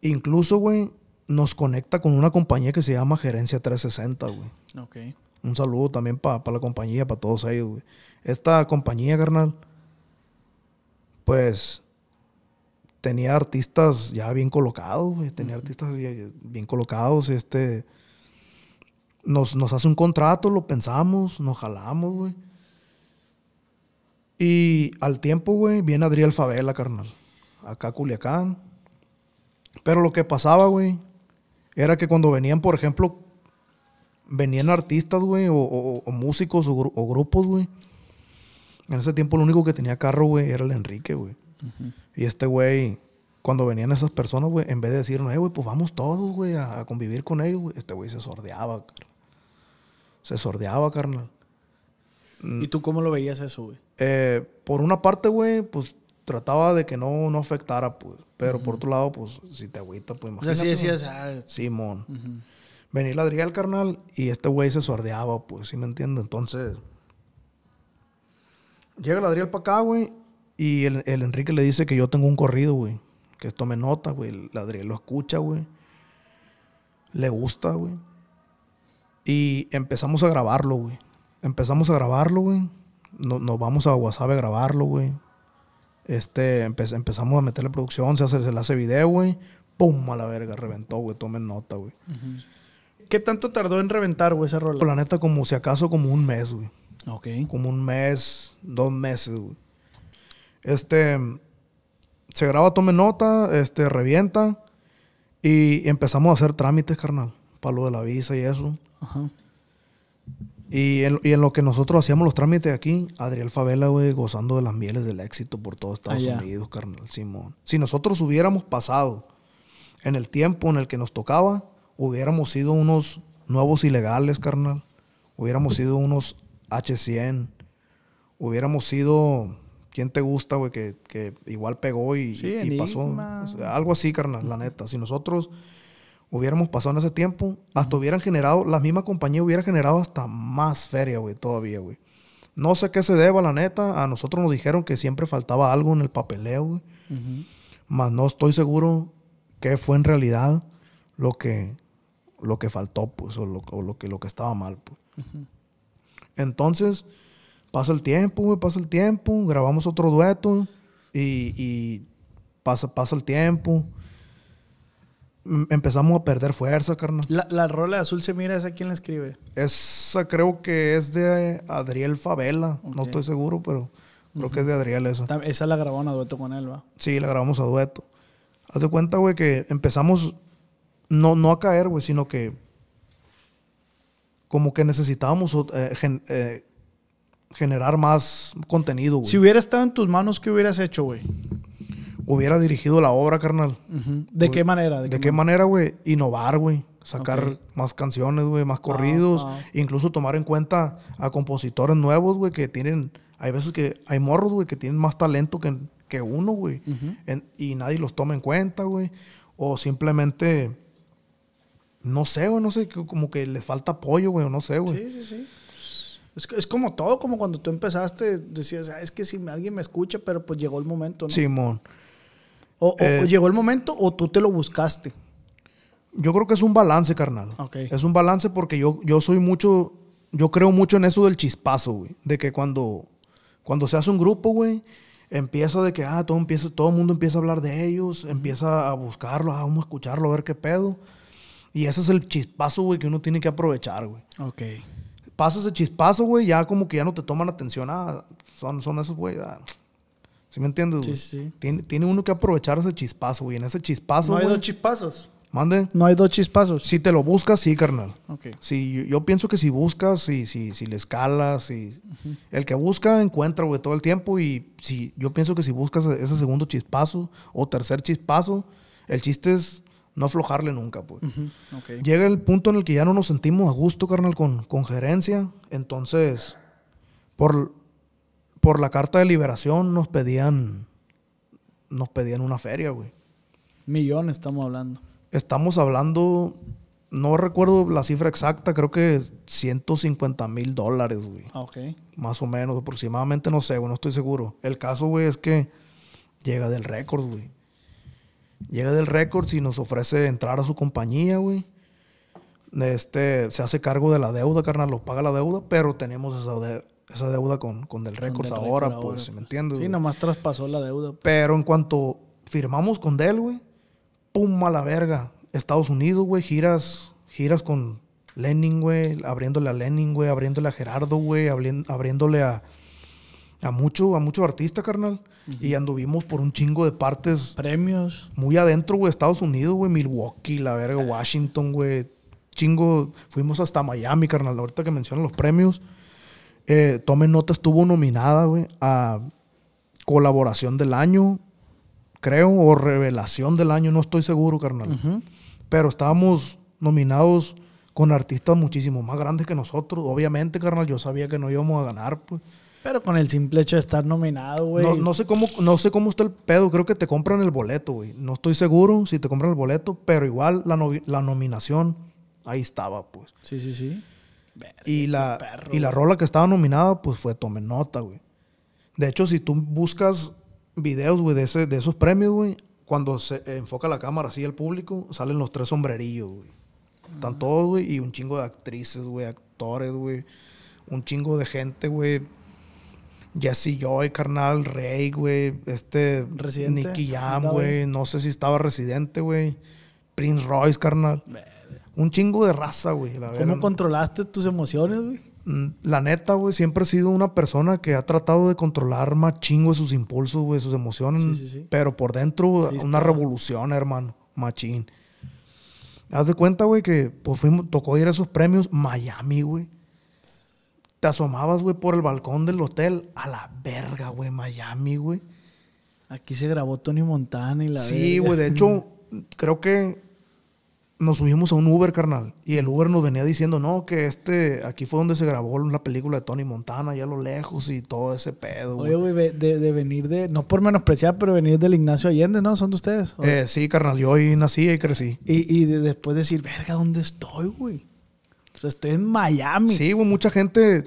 Incluso, güey, nos conecta con una compañía que se llama Gerencia 360, güey. Ok. Un saludo también para la compañía, para todos ellos, güey. Esta compañía, carnal, pues tenía artistas ya bien colocados, güey. Tenía artistas bien, colocados. Este. Nos, hace un contrato, lo pensamos, nos jalamos, güey. Y al tiempo, güey, viene Adriel Favela, carnal. Acá Culiacán. Pero lo que pasaba, güey, era que cuando venían, por ejemplo, venían artistas, güey, o, músicos o, grupos, güey. En ese tiempo lo único que tenía carro, güey, era el Enrique, güey. Y este güey, cuando venían esas personas, güey, en vez de decir... eh, güey, pues vamos todos, güey, a, convivir con ellos, güey, este güey se sordeaba, carnal. Se sordeaba, carnal. ¿Y tú cómo lo veías eso, güey? Eh, por una parte, güey, pues trataba de que no, no afectara, pues. Pero por otro lado, pues, si te agüita, pues imagínate. Sí, sí, sí decías, ah, Simón. Venía la Venía carnal, y este güey se sordeaba, pues, ¿sí me entiendes? Entonces, llega el para acá, güey, y el, Enrique le dice que yo tengo un corrido, güey. Que tome nota, güey. El Adriel lo escucha, güey. Le gusta, güey. Y empezamos a grabarlo, güey. Empezamos a grabarlo, güey. No, nos vamos a WhatsApp a grabarlo, güey. Este, empezamos a meterle producción, se, hace, se le hace video, güey. ¡Pum! A la verga, reventó, güey. Tome nota, güey. ¿Qué tanto tardó en reventar, güey, ese rol? La neta, como si acaso, como un mes, güey. Ok. Como un mes, dos meses, güey. Este, se graba, tome nota, este, revienta y empezamos a hacer trámites, carnal, para lo de la visa y eso. Y en, lo que nosotros hacíamos los trámites aquí, Adriel Favela, güey, gozando de las mieles del éxito por todo Estados ah, Unidos, carnal, Simón. Si nosotros hubiéramos pasado en el tiempo en el que nos tocaba, hubiéramos sido unos nuevos ilegales, carnal. Hubiéramos sido unos H100. Hubiéramos sido ¿Quién te gusta, güey? Que, igual pegó y, pasó. algo así, carnal, la neta. Si nosotros hubiéramos pasado en ese tiempo, hasta hubieran generado, la misma compañía hubiera generado hasta más feria, güey, todavía, güey. No sé qué se deba, la neta. A nosotros nos dijeron que siempre faltaba algo en el papeleo, güey. Mas no estoy seguro qué fue en realidad lo que, lo que faltó, pues, o lo, que, lo que estaba mal, pues. Entonces, pasa el tiempo, güey, pasa el tiempo, grabamos otro dueto y, pasa, pasa el tiempo. Empezamos a perder fuerza, carnal. La, la rola de azul se mira, ¿esa quién la escribe? Esa creo que es de Adriel Favela, no estoy seguro, pero creo que es de Adriel esa. Esa la grabamos a dueto con él, ¿va? Sí, la grabamos a dueto. Haz de cuenta, güey, que empezamos no, no a caer, güey, sino que como que necesitábamos eh, eh, generar más contenido, güey. Si hubiera estado en tus manos, ¿qué hubieras hecho, güey? Hubiera dirigido la obra, carnal. ¿De qué manera? ¿De, qué, manera, güey? Innovar, güey. Sacar más canciones, güey, más ah, corridos. Ah. Incluso tomar en cuenta a compositores nuevos, güey, que tienen... Hay veces que hay morros, güey, que tienen más talento que, que uno, güey. y nadie los toma en cuenta, güey. O simplemente... No sé, güey, no sé, como que les falta apoyo, güey, O no sé, güey. Sí, sí, sí. Es, como todo, como cuando tú empezaste, decías, ah, es que si alguien me escucha, pero pues llegó el momento, ¿no? Simón. O, eh, llegó el momento o tú te lo buscaste. Yo creo que es un balance, carnal. Es un balance porque yo, yo soy mucho, yo creo mucho en eso del chispazo, güey. De que cuando, cuando se hace un grupo, güey, empieza de que, ah, todo, empieza, todo el mundo empieza a hablar de ellos, empieza a buscarlo ah, vamos a escucharlo, a ver qué pedo. Y ese es el chispazo, güey, que uno tiene que aprovechar, güey. Ok pasas ese chispazo, güey, ya como que ya no te toman atención ah Son, son esos, güey. Ah. ¿Sí me entiendes, güey? Sí, sí. Tiene, uno que aprovechar ese chispazo, güey. En ese chispazo, No hay dos chispazos. Mande. No hay dos chispazos. Si te lo buscas, sí, carnal. Ok. yo, pienso que si buscas, si, si, si le escalas, si, el que busca encuentra, güey, todo el tiempo. Y si, yo pienso que si buscas ese segundo chispazo o tercer chispazo, el chiste es no aflojarle nunca, pues. Llega el punto en el que ya no nos sentimos a gusto, carnal, con, gerencia. Entonces, por, por la carta de liberación nos pedían, nos pedían una feria, güey. Millones estamos hablando. Estamos hablando, no recuerdo la cifra exacta, creo que 150 mil dólares, güey. Ah, Más o menos, aproximadamente, no sé, güey, no estoy seguro. El caso, güey, es que llega del récord, güey. Llega del Records y nos ofrece entrar a su compañía, güey. Este, se hace cargo de la deuda, carnal, lo paga la deuda, pero tenemos esa, deuda con, con Del Records ahora, pues, ¿me pues. entiendes? Sí, nomás traspasó la deuda. Pues. Pero en cuanto firmamos con Del, güey, pum, a la verga. Estados Unidos, güey, giras, giras con Lenin, güey, abriéndole a Lenin, güey, abriéndole a Gerardo, güey, abriéndole a a mucho, a muchos artistas, carnal. Y anduvimos por un chingo de partes. Premios. Muy adentro, güey. Estados Unidos, güey. Milwaukee, la verga, ah. Washington, güey. Chingo. Fuimos hasta Miami, carnal. Ahorita que mencionan los premios. Eh, tomen nota, estuvo nominada, güey, a colaboración del año, creo, o revelación del año. No estoy seguro, carnal. Pero estábamos nominados con artistas muchísimo más grandes que nosotros. Obviamente, carnal, yo sabía que no íbamos a ganar, pues. Pero con el simple hecho de estar nominado, güey. No, sé cómo, no sé cómo está el pedo. Creo que te compran el boleto, güey. No estoy seguro si te compran el boleto, pero igual la, nominación ahí estaba, pues. Sí, sí, sí. y, la, y la rola que estaba nominada, pues fue Tome Nota, güey. De hecho, si tú buscas videos, güey, de, esos premios, güey, cuando se enfoca la cámara así el público, salen los tres sombrerillos, güey. Están ah. todos, güey, y un chingo de actrices, güey, actores, güey. Un chingo de gente, güey Jesse Joy, carnal, Rey, güey, este... Residente. Nicky Jam, güey, no sé si estaba Residente, güey. Prince Royce, carnal. Un chingo de raza, güey. ¿Cómo controlaste tus emociones, güey? Mm, la neta, güey, siempre he sido una persona que ha tratado de controlar más chingo sus impulsos, güey, sus emociones. Pero por dentro, una revolución, hermano. Machín. Haz de cuenta, güey, que pues, tocó ir a esos premios Miami, güey te asomabas, güey, por el balcón del hotel. A la verga, güey, Miami, güey. Aquí se grabó Tony Montana y la Sí, güey, de hecho, creo que nos subimos a un Uber, carnal. Y el Uber nos venía diciendo, no, que este, aquí fue donde se grabó la película de Tony Montana, allá a lo lejos y todo ese pedo. Oye, güey, de, venir de, no por menospreciar, pero venir del Ignacio Allende, ¿no? Son de ustedes. Eh, sí, carnal, yo ahí nací y crecí. Y, de, después decir, verga, ¿dónde estoy, güey? Pues estoy en Miami. Sí, güey, mucha gente.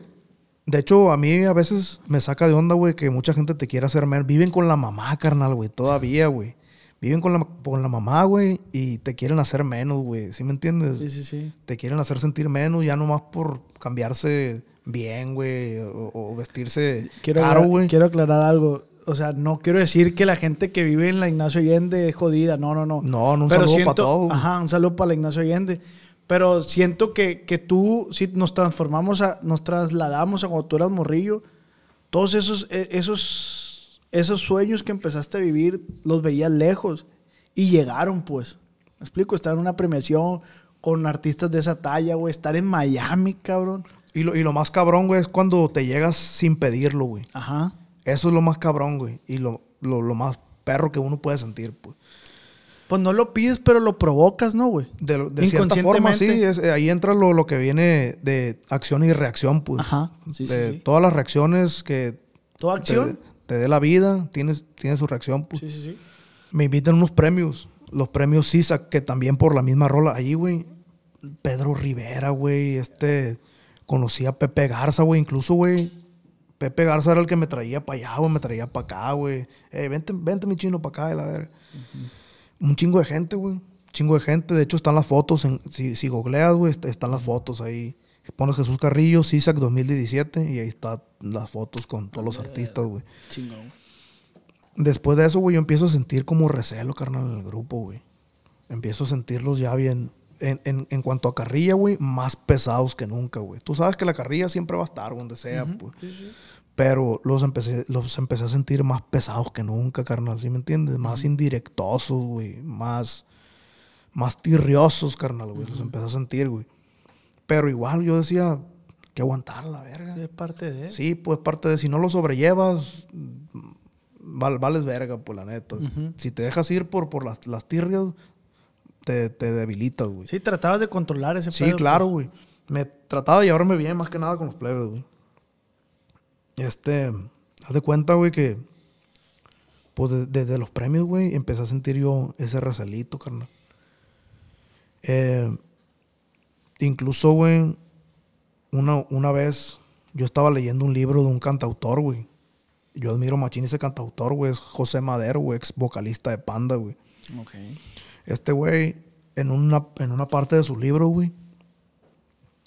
De hecho, a mí a veces me saca de onda, güey, que mucha gente te quiera hacer menos. Viven con la mamá, carnal, güey, todavía, güey. Viven con la, con la mamá, güey, y te quieren hacer menos, güey. ¿Sí me entiendes? Sí, sí, sí. Te quieren hacer sentir menos, ya nomás por cambiarse bien, güey, o, vestirse caro, güey. Quiero aclarar algo o sea, no quiero decir que la gente que vive en la Ignacio Allende es jodida, no, no, no. No, un saludo para todos. Ajá, un saludo para la Ignacio Allende. Pero siento que, tú, si nos transformamos, a, nos trasladamos a cuando tú eras morrillo, todos esos, e, esos, esos sueños que empezaste a vivir, los veías lejos y llegaron, pues. ¿Me explico? Estar en una premiación con artistas de esa talla, güey. Estar en Miami, cabrón. Y lo, y lo más cabrón, güey, es cuando te llegas sin pedirlo, güey. Ajá. Eso es lo más cabrón, güey. Y lo, lo, lo más perro que uno puede sentir, pues pues no lo pides, pero lo provocas, ¿no, güey? De, Cierta forma, sí. ahí entra lo, que viene de acción y reacción, pues. Ajá. Sí, de sí, sí. Todas las reacciones que. Toda acción. Te, dé la vida, tienes, tiene su reacción, pues. Sí, sí, sí. Me invitan unos premios. Los premios CISA, que también por la misma rola. Ahí, güey. Pedro Rivera, güey. Este. Conocí a Pepe Garza, güey. Incluso, güey. Pepe Garza era el que me traía para allá, güey. Me traía para acá, güey. Eh, vente, vente, mi chino, para acá, de la verga. Un chingo de gente, güey. Chingo de gente. De hecho, están las fotos. si, googleas, güey, están las fotos ahí. Pones Jesús Carrillo, CISAC 2017, y ahí están las fotos con todos los artistas, güey. Chingón. Después de eso, güey, yo empiezo a sentir como recelo, carnal, en el grupo, güey. Empiezo a sentirlos ya bien. En, cuanto a carrilla, güey, más pesados que nunca, güey. Tú sabes que la carrilla siempre va a estar donde sea, pues. Sí, sí. Pero los empecé, los empecé a sentir más pesados que nunca, carnal, ¿sí me entiendes? Más indirectosos, güey. Más, más tirriosos, carnal, güey. Los empecé a sentir, güey. Pero igual yo decía, que aguantar la verga. Es parte de. Sí, pues parte de. Si no lo sobrellevas, vales verga, pues la neta. Si te dejas ir por, por las, las tirrias, te, te debilitas, güey. Sí, tratabas de controlar ese Sí, claro, pues. güey. Me trataba de llevarme bien, más que nada con los plebes, güey este, haz de cuenta, güey, que pues desde los premios, güey, empecé a sentir yo ese recelito, carnal. Eh, incluso, güey, una, vez yo estaba leyendo un libro de un cantautor, güey. Yo admiro machín ese cantautor, güey. Es José Madero, güey, ex vocalista de Panda, güey. Okay. Este güey, en una, en una parte de su libro, güey,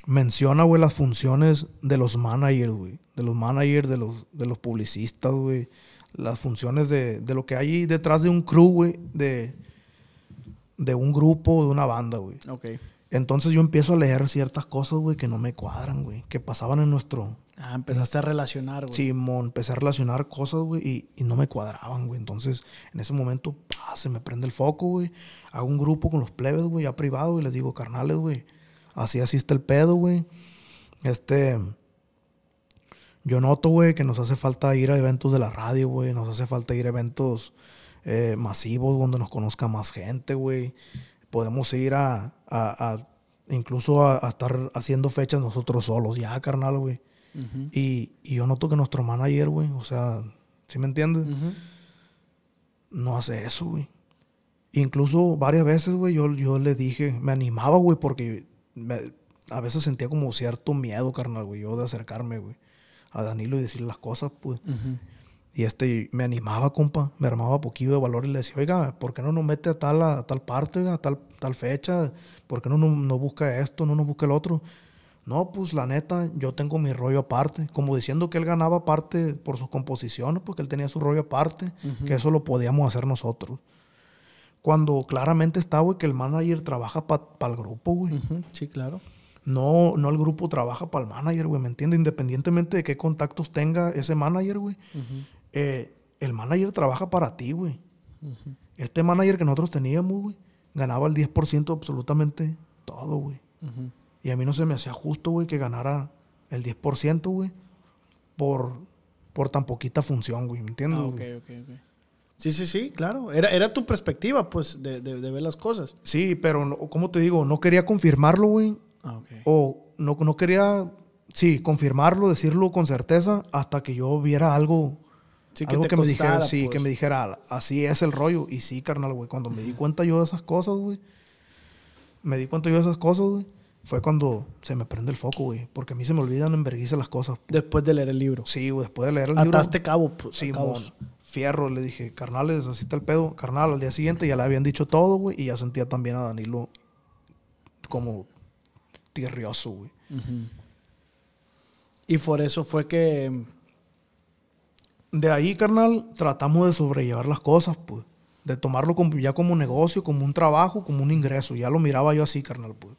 menciona, güey, las funciones de los managers, güey. De los managers, de los, de los publicistas, güey. Las funciones de, lo que hay detrás de un crew, güey. De, de un grupo, de una banda, güey. Ok. Entonces yo empiezo a leer ciertas cosas, güey, que no me cuadran, güey. Que pasaban en nuestro... Ah, empezaste a relacionar, güey. Simón, empecé a relacionar cosas, güey, y, no me cuadraban, güey. Entonces, en ese momento, se me prende el foco, güey. Hago un grupo con los plebes, güey, ya privado, y les digo, carnales, güey así, así está el pedo, güey. Este, yo noto, güey, que nos hace falta ir a eventos de la radio, güey. Nos hace falta ir a eventos eh, masivos donde nos conozca más gente, güey. Podemos ir a, incluso a, estar haciendo fechas nosotros solos, ya, carnal, güey. y, yo noto que nuestro manager, güey, o sea, ¿sí me entiendes? No hace eso, güey. Incluso varias veces, güey, yo, yo le dije, me animaba, güey, porque a veces sentía como cierto miedo, carnal, güey, yo de acercarme, a Danilo y decirle las cosas, pues. Y este me animaba, compa, me armaba poquito de valor y le decía, oiga, ¿por qué no nos mete a tal, tal parte, a tal, tal fecha? ¿Por qué no nos no busca esto, no nos busca el otro? No, pues la neta, yo tengo mi rollo aparte. Como diciendo que él ganaba parte por sus composiciones, pues, porque él tenía su rollo aparte, que eso lo podíamos hacer nosotros. Cuando claramente está, güey, que el manager trabaja para el grupo, güey. Sí, claro. No, no el grupo trabaja para el manager, güey, ¿me entiendes? Independientemente de qué contactos tenga ese manager, güey. Eh, el manager trabaja para ti, güey. Este manager que nosotros teníamos, güey, ganaba el 10% absolutamente todo, güey. Y a mí no se me hacía justo, güey, que ganara el 10%, güey, por, por tan poquita función, güey, ¿me entiendes? Ah, ok, ok, ok. Sí, sí, sí, claro. Era, era tu perspectiva, pues, de, de, ver las cosas. Sí, pero, como te digo, no quería confirmarlo, güey. Ah, O no, no quería, sí, confirmarlo, decirlo con certeza hasta que yo viera algo. Sí, que, me dijera, sí, que pues. me dijera, así es el rollo. Y sí, carnal, güey, cuando me di cuenta yo de esas cosas, güey. Me di cuenta yo de esas cosas, güey fue cuando se me prende el foco, güey. Porque a mí se me olvidan en las cosas. Después de leer el libro. Sí, güey, después de leer el libro. Ataste cabo, pues. Sí, fierro, le dije, carnales, así el pedo. Carnal, al día siguiente ya le habían dicho todo, güey. Y ya sentía también a Danilo como tierrioso, güey. Y por eso fue que. De ahí, carnal, tratamos de sobrellevar las cosas, pues de tomarlo ya como negocio, como un trabajo, como un ingreso. Ya lo miraba yo así, carnal. Pues.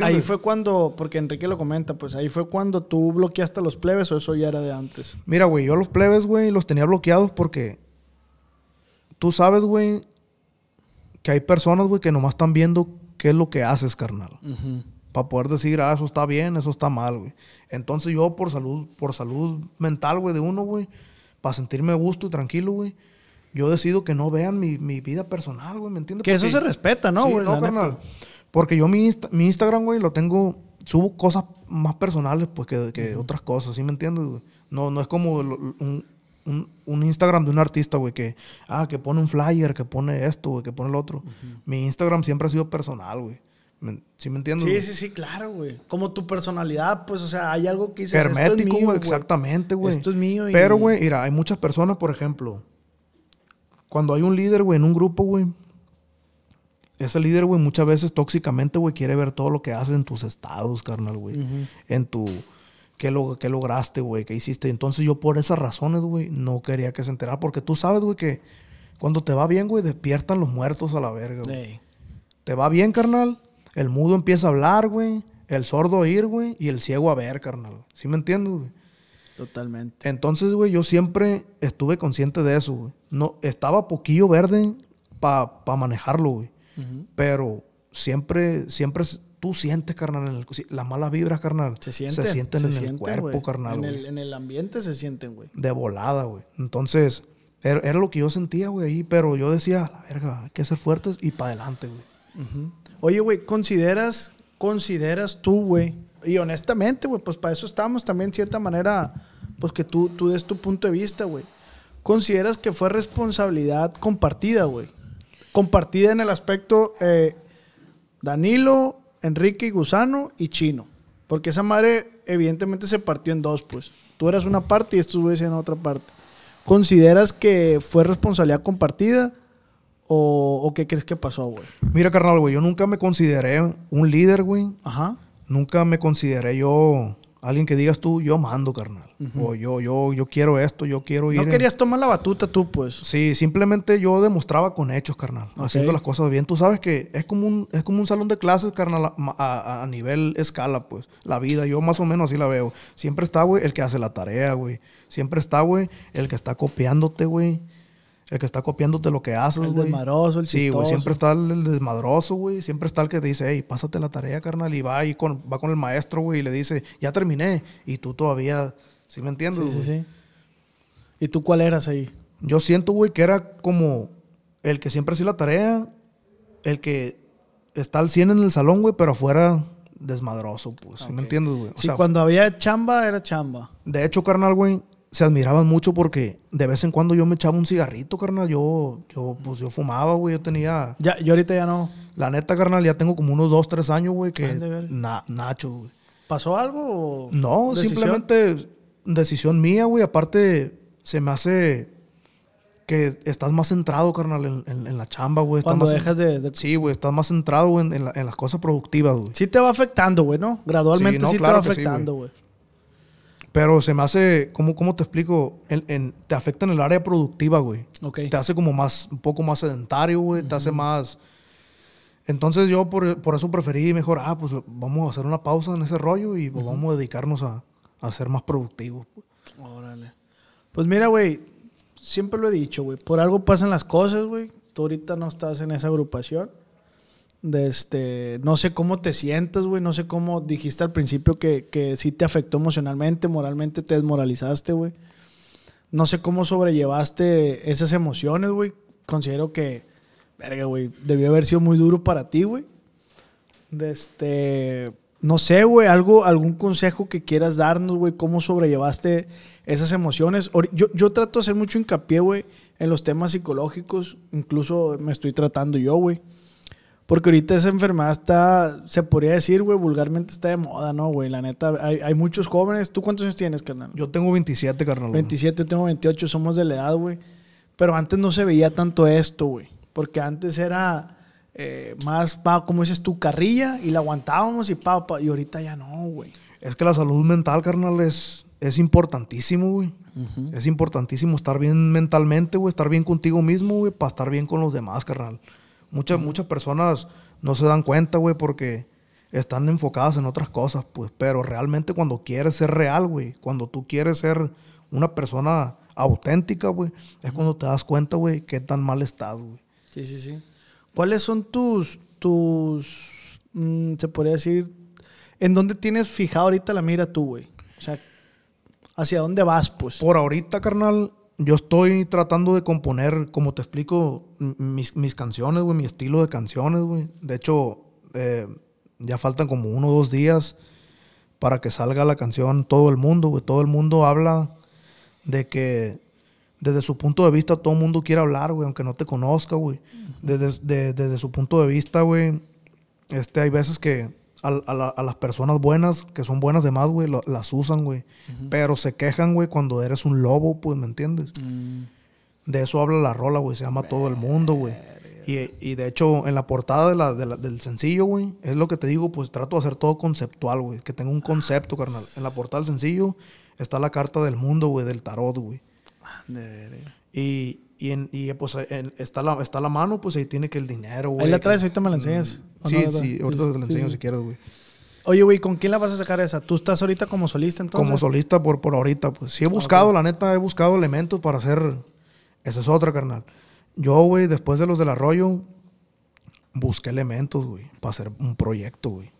ahí, fue cuando, porque Enrique lo comenta, pues ahí fue cuando tú bloqueaste a los plebes o eso ya era de antes. Mira, güey, yo a los plebes, güey, los tenía bloqueados porque tú sabes, güey, que hay personas, güey, que nomás están viendo qué es lo que haces, carnal. Para poder decir, ah, eso está bien, eso está mal, güey. Entonces yo por salud, por salud mental, güey, de uno, güey, para sentirme gusto y tranquilo, güey yo decido que no vean mi, vida personal, güey, ¿me entiendes? Que eso se respeta, ¿no, güey? no, Porque yo mi, mi Instagram, güey, lo tengo, subo cosas más personales, pues, que, otras cosas, ¿sí me entiendes, güey? No, no es como un, Instagram de un artista, güey, que, ah, que pone un flyer, que pone esto, güey, que pone lo otro. Mi Instagram siempre ha sido personal, güey. ¿Sí me entiendes? Sí, sí, sí, claro, güey. Como tu personalidad, pues, o sea, hay algo que dices, Hermético, güey, exactamente, güey. Esto es mío. Y... Pero, güey, mira, hay muchas personas, por ejemplo, cuando hay un líder, güey, en un grupo, güey, ese líder, güey, muchas veces tóxicamente, güey, quiere ver todo lo que haces en tus estados, carnal, güey. En tu. ¿Qué, lograste, güey? ¿Qué hiciste? Entonces yo por esas razones, güey, no quería que se enterara. Porque tú sabes, güey, que cuando te va bien, güey, despiertan los muertos a la verga, güey. Te va bien, carnal. El mudo empieza a hablar, güey. El sordo a oír, güey. Y el ciego a ver, carnal. ¿Sí me entiendes, güey? Totalmente. Entonces, güey, yo siempre estuve consciente de eso, güey. No, estaba poquillo verde para manejarlo, güey. Pero siempre, siempre tú sientes, carnal, las malas vibras, carnal. Se sienten. Se sienten en el cuerpo, carnal. En el, en el, ambiente se sienten, güey. De volada, güey. Entonces, er, era, lo que yo sentía, güey, ahí. Pero yo decía, la verga, hay que ser fuertes y para adelante, güey. Oye, güey, ¿consideras, consideras tú, güey? Y honestamente, güey, pues para eso estamos también, de cierta manera pues que tú, tú des tu punto de vista, güey. ¿Consideras que fue responsabilidad compartida, güey? Compartida en el aspecto eh, Danilo, Enrique y Gusano y Chino. Porque esa madre evidentemente se partió en dos, pues. Tú eras una parte y estos güeyes en otra parte. ¿Consideras que fue responsabilidad compartida? ¿O, o qué crees que pasó, güey? Mira, carnal, güey, yo nunca me consideré un líder, güey. Ajá. Nunca me consideré yo Alguien que digas tú, yo mando, carnal. O yo, yo, yo quiero esto, yo quiero ir. No querías tomar la batuta tú, pues. Sí, simplemente yo demostraba con hechos, carnal. Haciendo las cosas bien. Tú sabes que es como un, es como un salón de clases, carnal, a, a nivel escala, pues. La vida, yo más o menos así la veo. Siempre está, güey, el que hace la tarea, güey. Siempre está, güey, el que está copiándote, güey. El que está copiándote lo que haces, güey. El desmadroso, el Sí, güey, siempre está el, desmadroso, güey. Siempre está el que dice, hey, pásate la tarea, carnal. Y va y con, va con el maestro, güey, y le dice, ya terminé. Y tú todavía, ¿sí me entiendes? Sí, sí, sí. ¿Y tú cuál eras ahí? Yo siento, güey, que era como el que siempre hacía la tarea, el que está al 100 en el salón, güey, pero afuera desmadroso, pues. ¿Sí me entiendes, güey? sí, sea, cuando había chamba, era chamba. De hecho, carnal, güey, se admiraban mucho porque de vez en cuando yo me echaba un cigarrito, carnal. Yo, yo pues yo fumaba, güey. Yo tenía. Ya, yo ahorita ya no. La neta, carnal, ya tengo como unos dos, tres años, güey, que. nacho, güey. ¿Pasó algo? no, simplemente decisión mía, güey. Aparte, se me hace que estás más centrado, carnal, en, la chamba, güey. Cuando dejas de, Sí, güey, estás más centrado en, las cosas productivas, güey. Sí te va afectando, güey, ¿no? Gradualmente sí, te va afectando, güey. Pero se me hace, ¿cómo, cómo te explico? te afecta en el área productiva, güey. Te hace como más, un poco más sedentario, güey. Te hace más... Entonces yo por, eso preferí mejor, ah, pues vamos a hacer una pausa en ese rollo y vamos a dedicarnos a, a ser más productivos. Pues". Órale. Pues mira, güey, siempre lo he dicho, güey. Por algo pasan las cosas, güey. Tú ahorita no estás en esa agrupación este, no sé cómo te sientas, güey. No sé cómo dijiste al principio que, que sí te afectó emocionalmente, moralmente te desmoralizaste, güey. No sé cómo sobrellevaste esas emociones, güey. Considero que, verga, güey, debió haber sido muy duro para ti, güey. De este, no sé, güey, algo, algún consejo que quieras darnos, güey, cómo sobrellevaste esas emociones. Yo, yo trato de hacer mucho hincapié, güey, en los temas psicológicos. Incluso me estoy tratando yo, güey. Porque ahorita esa enfermedad está, se podría decir, güey, vulgarmente está de moda, ¿no, güey? La neta, hay, muchos jóvenes. ¿Tú cuántos años tienes, carnal? Yo tengo 27, carnal. 27, yo tengo 28, somos de la edad, güey. Pero antes no se veía tanto esto, güey. Porque antes era eh, más, pa, como dices tú, carrilla y la aguantábamos y pa, pa, y ahorita ya no, güey. Es que la salud mental, carnal, es, es importantísimo, güey. Es importantísimo estar bien mentalmente, güey, estar bien contigo mismo, güey, para estar bien con los demás, carnal. Muchas, muchas personas no se dan cuenta, güey, porque están enfocadas en otras cosas, pues. Pero realmente cuando quieres ser real, güey, cuando tú quieres ser una persona auténtica, güey, es cuando te das cuenta, güey, qué tan mal estás, güey. Sí, sí, sí. ¿Cuáles son tus, tus, mm, se podría decir, en dónde tienes fijado ahorita la mira tú, güey? O sea, ¿hacia dónde vas, pues? Por ahorita, carnal, yo estoy tratando de componer, como te explico, mis, canciones, güey, mi estilo de canciones, güey. De hecho, eh, ya faltan como uno o dos días para que salga la canción Todo el Mundo, güey. Todo el mundo habla de que desde su punto de vista todo el mundo quiere hablar, güey, aunque no te conozca, güey. Desde, desde su punto de vista, güey, este, hay veces que a, las personas buenas, que son buenas de más, güey, las usan, güey. Pero se quejan, güey, cuando eres un lobo, pues, ¿me entiendes? Mm. De eso habla la rola, güey. Se llama Todo el Mundo, güey. Y, de hecho, en la portada de del sencillo, güey, es lo que te digo, pues trato de hacer todo conceptual, güey. Que tenga un ah, concepto, carnal. En la portada del sencillo está la carta del mundo, güey, del tarot, güey. Ah, y, en, pues está, la, está la mano, pues ahí tiene que el dinero, güey. Ahí la traes, ahorita me la enseñas. Mm. Sí, sí, ahorita te lo enseño si quieres, güey. Oye, güey, ¿con quién la vas a sacar esa? ¿Tú estás ahorita como solista entonces? Como solista por, por ahorita, pues. Sí he buscado, la neta, he buscado elementos para hacer... Esa es otra, carnal. Yo, güey, después de los del arroyo, busqué elementos, güey, para hacer un proyecto, güey.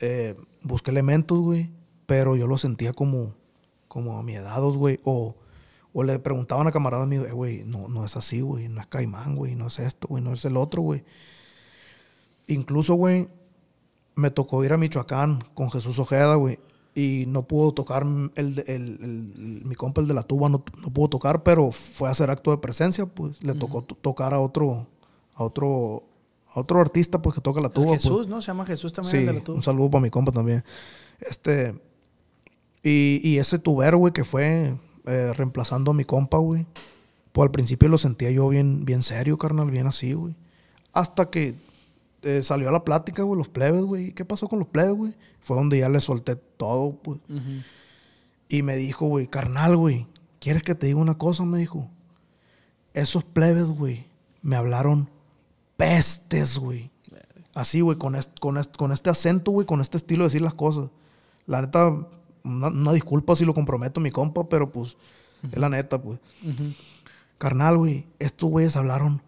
Eh, busqué elementos, güey, pero yo lo sentía como, como a mi edad, güey. O, o le preguntaban a camaradas míos, eh, güey, no, no es así, güey, no es Caimán, güey, no es esto, güey, no es el otro, güey. Incluso, güey, me tocó ir a Michoacán con Jesús Ojeda, güey. Y no pudo tocar, el, mi compa, el de la tuba, no, pudo tocar, pero fue a hacer acto de presencia, pues. Le tocó tocar a otro, a otro, a otro artista, pues, que toca la tuba. Pues. Jesús, ¿no? Se llama Jesús también, el de la tuba. un saludo para mi compa también. Este, y, ese tuber güey, que fue eh, reemplazando a mi compa, güey. Pues al principio lo sentía yo bien, bien serio, carnal, bien así, güey. Hasta que eh, salió a la plática, güey, los plebes, güey. ¿Qué pasó con los plebes, güey? Fue donde ya le solté todo, pues. Y me dijo, güey, carnal, güey, ¿quieres que te diga una cosa? Me dijo. Esos plebes, güey, me hablaron pestes, güey. Así, güey, con, este acento, güey, con este estilo de decir las cosas. La neta, una, disculpa si lo comprometo, mi compa, pero pues, es la neta, pues. Carnal, güey, estos güeyes hablaron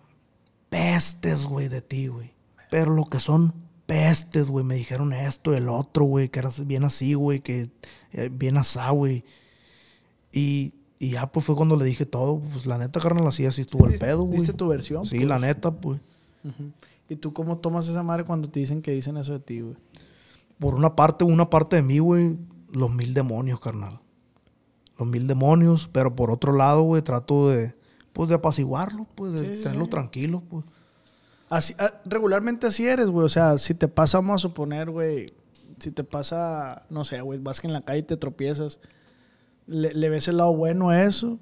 pestes, güey, de ti, güey. Pero lo que son pestes, güey, me dijeron esto, el otro, güey, que era bien así, güey, que eh, bien asá, güey. Y, ya, pues fue cuando le dije todo. Pues la neta, carnal, así, así estuvo el pedo, güey. ¿Diste tu versión? Sí, pues. la neta, pues. ¿Y tú cómo tomas esa madre cuando te dicen que dicen eso de ti, güey? Por una parte, una parte de mí, güey, los mil demonios, carnal. Los mil demonios, pero por otro lado, güey, trato de, pues, de apaciguarlo, pues, de tenerlo tranquilo, pues. Ah, regularmente así eres, güey. O sea, si te pasa, vamos a suponer, güey, si te pasa, no sé, güey, vas que en la calle y te tropiezas, ¿le, ves el lado bueno a eso?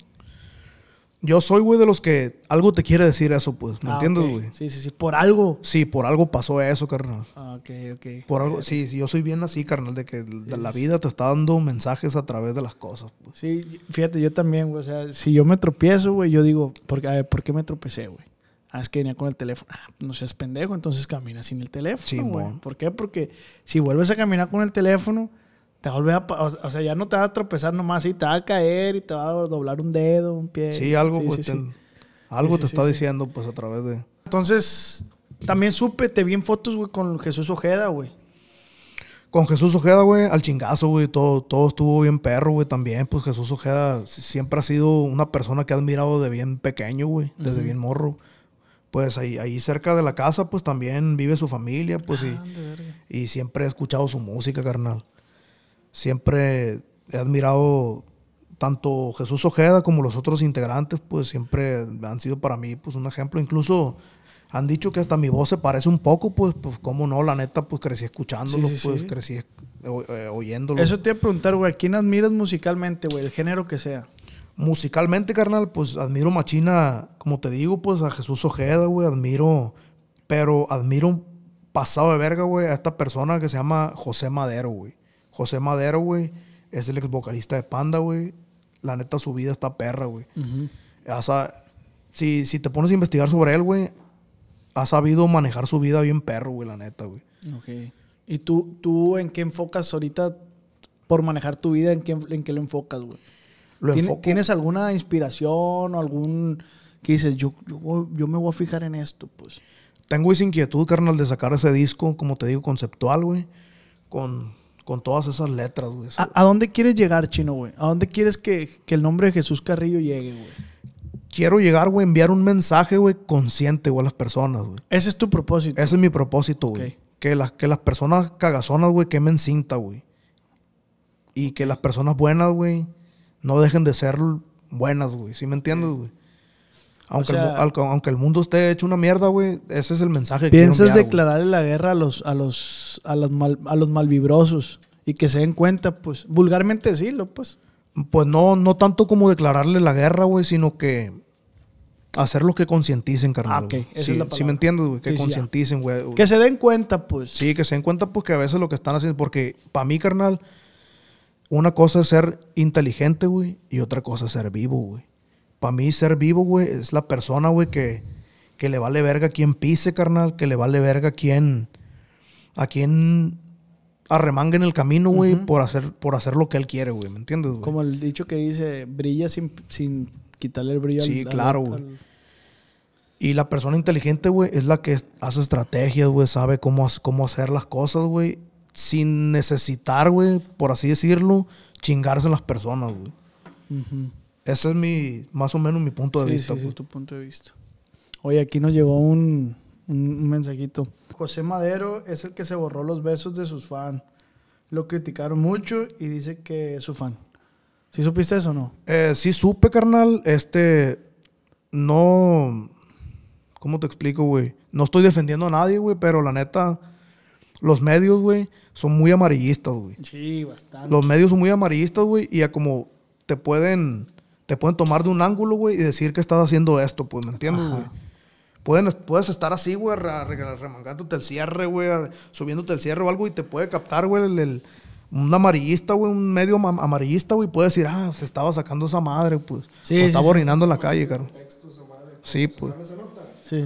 Yo soy, güey, de los que algo te quiere decir eso, pues. ¿Me ah, entiendes, güey? Sí, sí, sí. ¿Por algo? Sí, por algo pasó eso, carnal. Ah, ok, ok. Por algo, sí, sí, yo soy bien así, carnal, de que la vida te está dando mensajes a través de las cosas. Pues. Sí, fíjate, yo también, güey. O sea, si yo me tropiezo, güey, yo digo, a ver, ¿por qué me tropecé, güey? Ah, es que venía con el teléfono. Ah, pues no seas pendejo, entonces camina sin el teléfono. Sí, bueno. ¿Por qué? Porque si vuelves a caminar con el teléfono, te va a O sea, ya no te va a tropezar nomás y te va a caer y te va a doblar un dedo, un pie. Sí, algo, pues algo te está diciendo, pues, a través de. Entonces, también supe, te vi en fotos, güey, con Jesús Ojeda, güey. Con Jesús Ojeda, güey, al chingazo, güey, todo, todo estuvo bien perro, güey, también. Pues Jesús Ojeda siempre ha sido una persona que he admirado de bien pequeño, güey, desde bien morro pues ahí, ahí cerca de la casa, pues también vive su familia, pues ah, y, siempre he escuchado su música, carnal. Siempre he admirado tanto Jesús Ojeda como los otros integrantes, pues siempre han sido para mí pues un ejemplo. Incluso han dicho que hasta mi voz se parece un poco, pues, pues cómo no, la neta, pues crecí escuchándolo, pues crecí eh, eh, oyéndolo. Eso te iba a preguntar, güey, quién admiras musicalmente, güey? El género que sea. Musicalmente, carnal, pues admiro Machina, como te digo, pues a Jesús Ojeda, güey, admiro, pero admiro un pasado de verga, güey, a esta persona que se llama José Madero, güey. José Madero, güey, es el ex vocalista de Panda, güey. La neta, su vida está perra, güey. si, si, te pones a investigar sobre él, güey, ha sabido manejar su vida bien perro, güey, la neta, güey. ¿Y tú, tú en qué enfocas ahorita por manejar tu vida? ¿En en qué lo enfocas, güey? ¿Tienes, alguna inspiración o algún que dices, yo, yo, me voy a fijar en esto? Pues tengo esa inquietud, carnal, de sacar ese disco, como te digo, conceptual, güey. Con, todas esas letras, güey. ¿A, dónde quieres llegar, Chino, güey? ¿A dónde quieres que, el nombre de Jesús Carrillo llegue, güey? Quiero llegar, güey, enviar un mensaje, güey, consciente, güey, a las personas, güey. Ese es tu propósito. Ese es mi propósito, güey. Que, las, que las personas cagazonas, güey, quemen cinta, güey. Y que las personas buenas, güey, no dejen de ser buenas, güey. ¿Sí me entiendes, güey? Aunque, el, mundo esté hecho una mierda, güey, ese es el mensaje que Piensas declararle la guerra a los, a los, a los, a los malvibrosos y que se den cuenta, pues, vulgarmente decirlo, pues. Pues no, no tanto como declararle la guerra, güey, sino que Hacerlos que concienticen, carnal. Ah, ok. sí, me entiendes, güey, que concienticen, güey. que se den cuenta, pues. Sí, que se den cuenta, pues, que a veces lo que están haciendo, porque para mí, carnal, una cosa es ser inteligente, güey, y otra cosa es ser vivo, güey. Para mí ser vivo, güey, es la persona, güey, que, que le vale verga a quien pise, carnal, que le vale verga a quien, a quien arremanga en el camino, güey, por, hacer, por hacer lo que él quiere, güey, ¿me entiendes, güey? Como el dicho que dice, brilla sin, quitarle el brillo sí, Sí, claro, güey. Y la persona inteligente, güey, es la que hace estrategias, güey, sabe cómo, cómo hacer las cosas, güey, sin necesitar, güey, por así decirlo, chingarse a las personas, güey. Ese es mi, más o menos mi punto de vista. Sí, sí, tu punto de vista. Oye, aquí nos llegó un, un mensajito. José Madero es el que se borró los besos de sus fans. Lo criticaron mucho y dice que es su fan. ¿Sí supiste eso o no? Eh, sí supe, carnal. Este, no... ¿Cómo te explico, güey? No estoy defendiendo a nadie, güey, pero la neta los medios, güey, son muy amarillistas, güey. Sí, bastante. Los medios son muy amarillistas, güey, y ya como te pueden, te pueden tomar de un ángulo, güey, y decir que estás haciendo esto, pues, ¿me entiendes, güey? puedes estar así, güey, remangándote el cierre, güey, subiéndote el cierre o algo y te puede captar, güey, el, un amarillista, güey, un medio amarillista, güey, puede decir, ah, se estaba sacando esa madre, pues. Sí, estaba orinando en la calle, caro. Sí, pues. Se nota? Sí.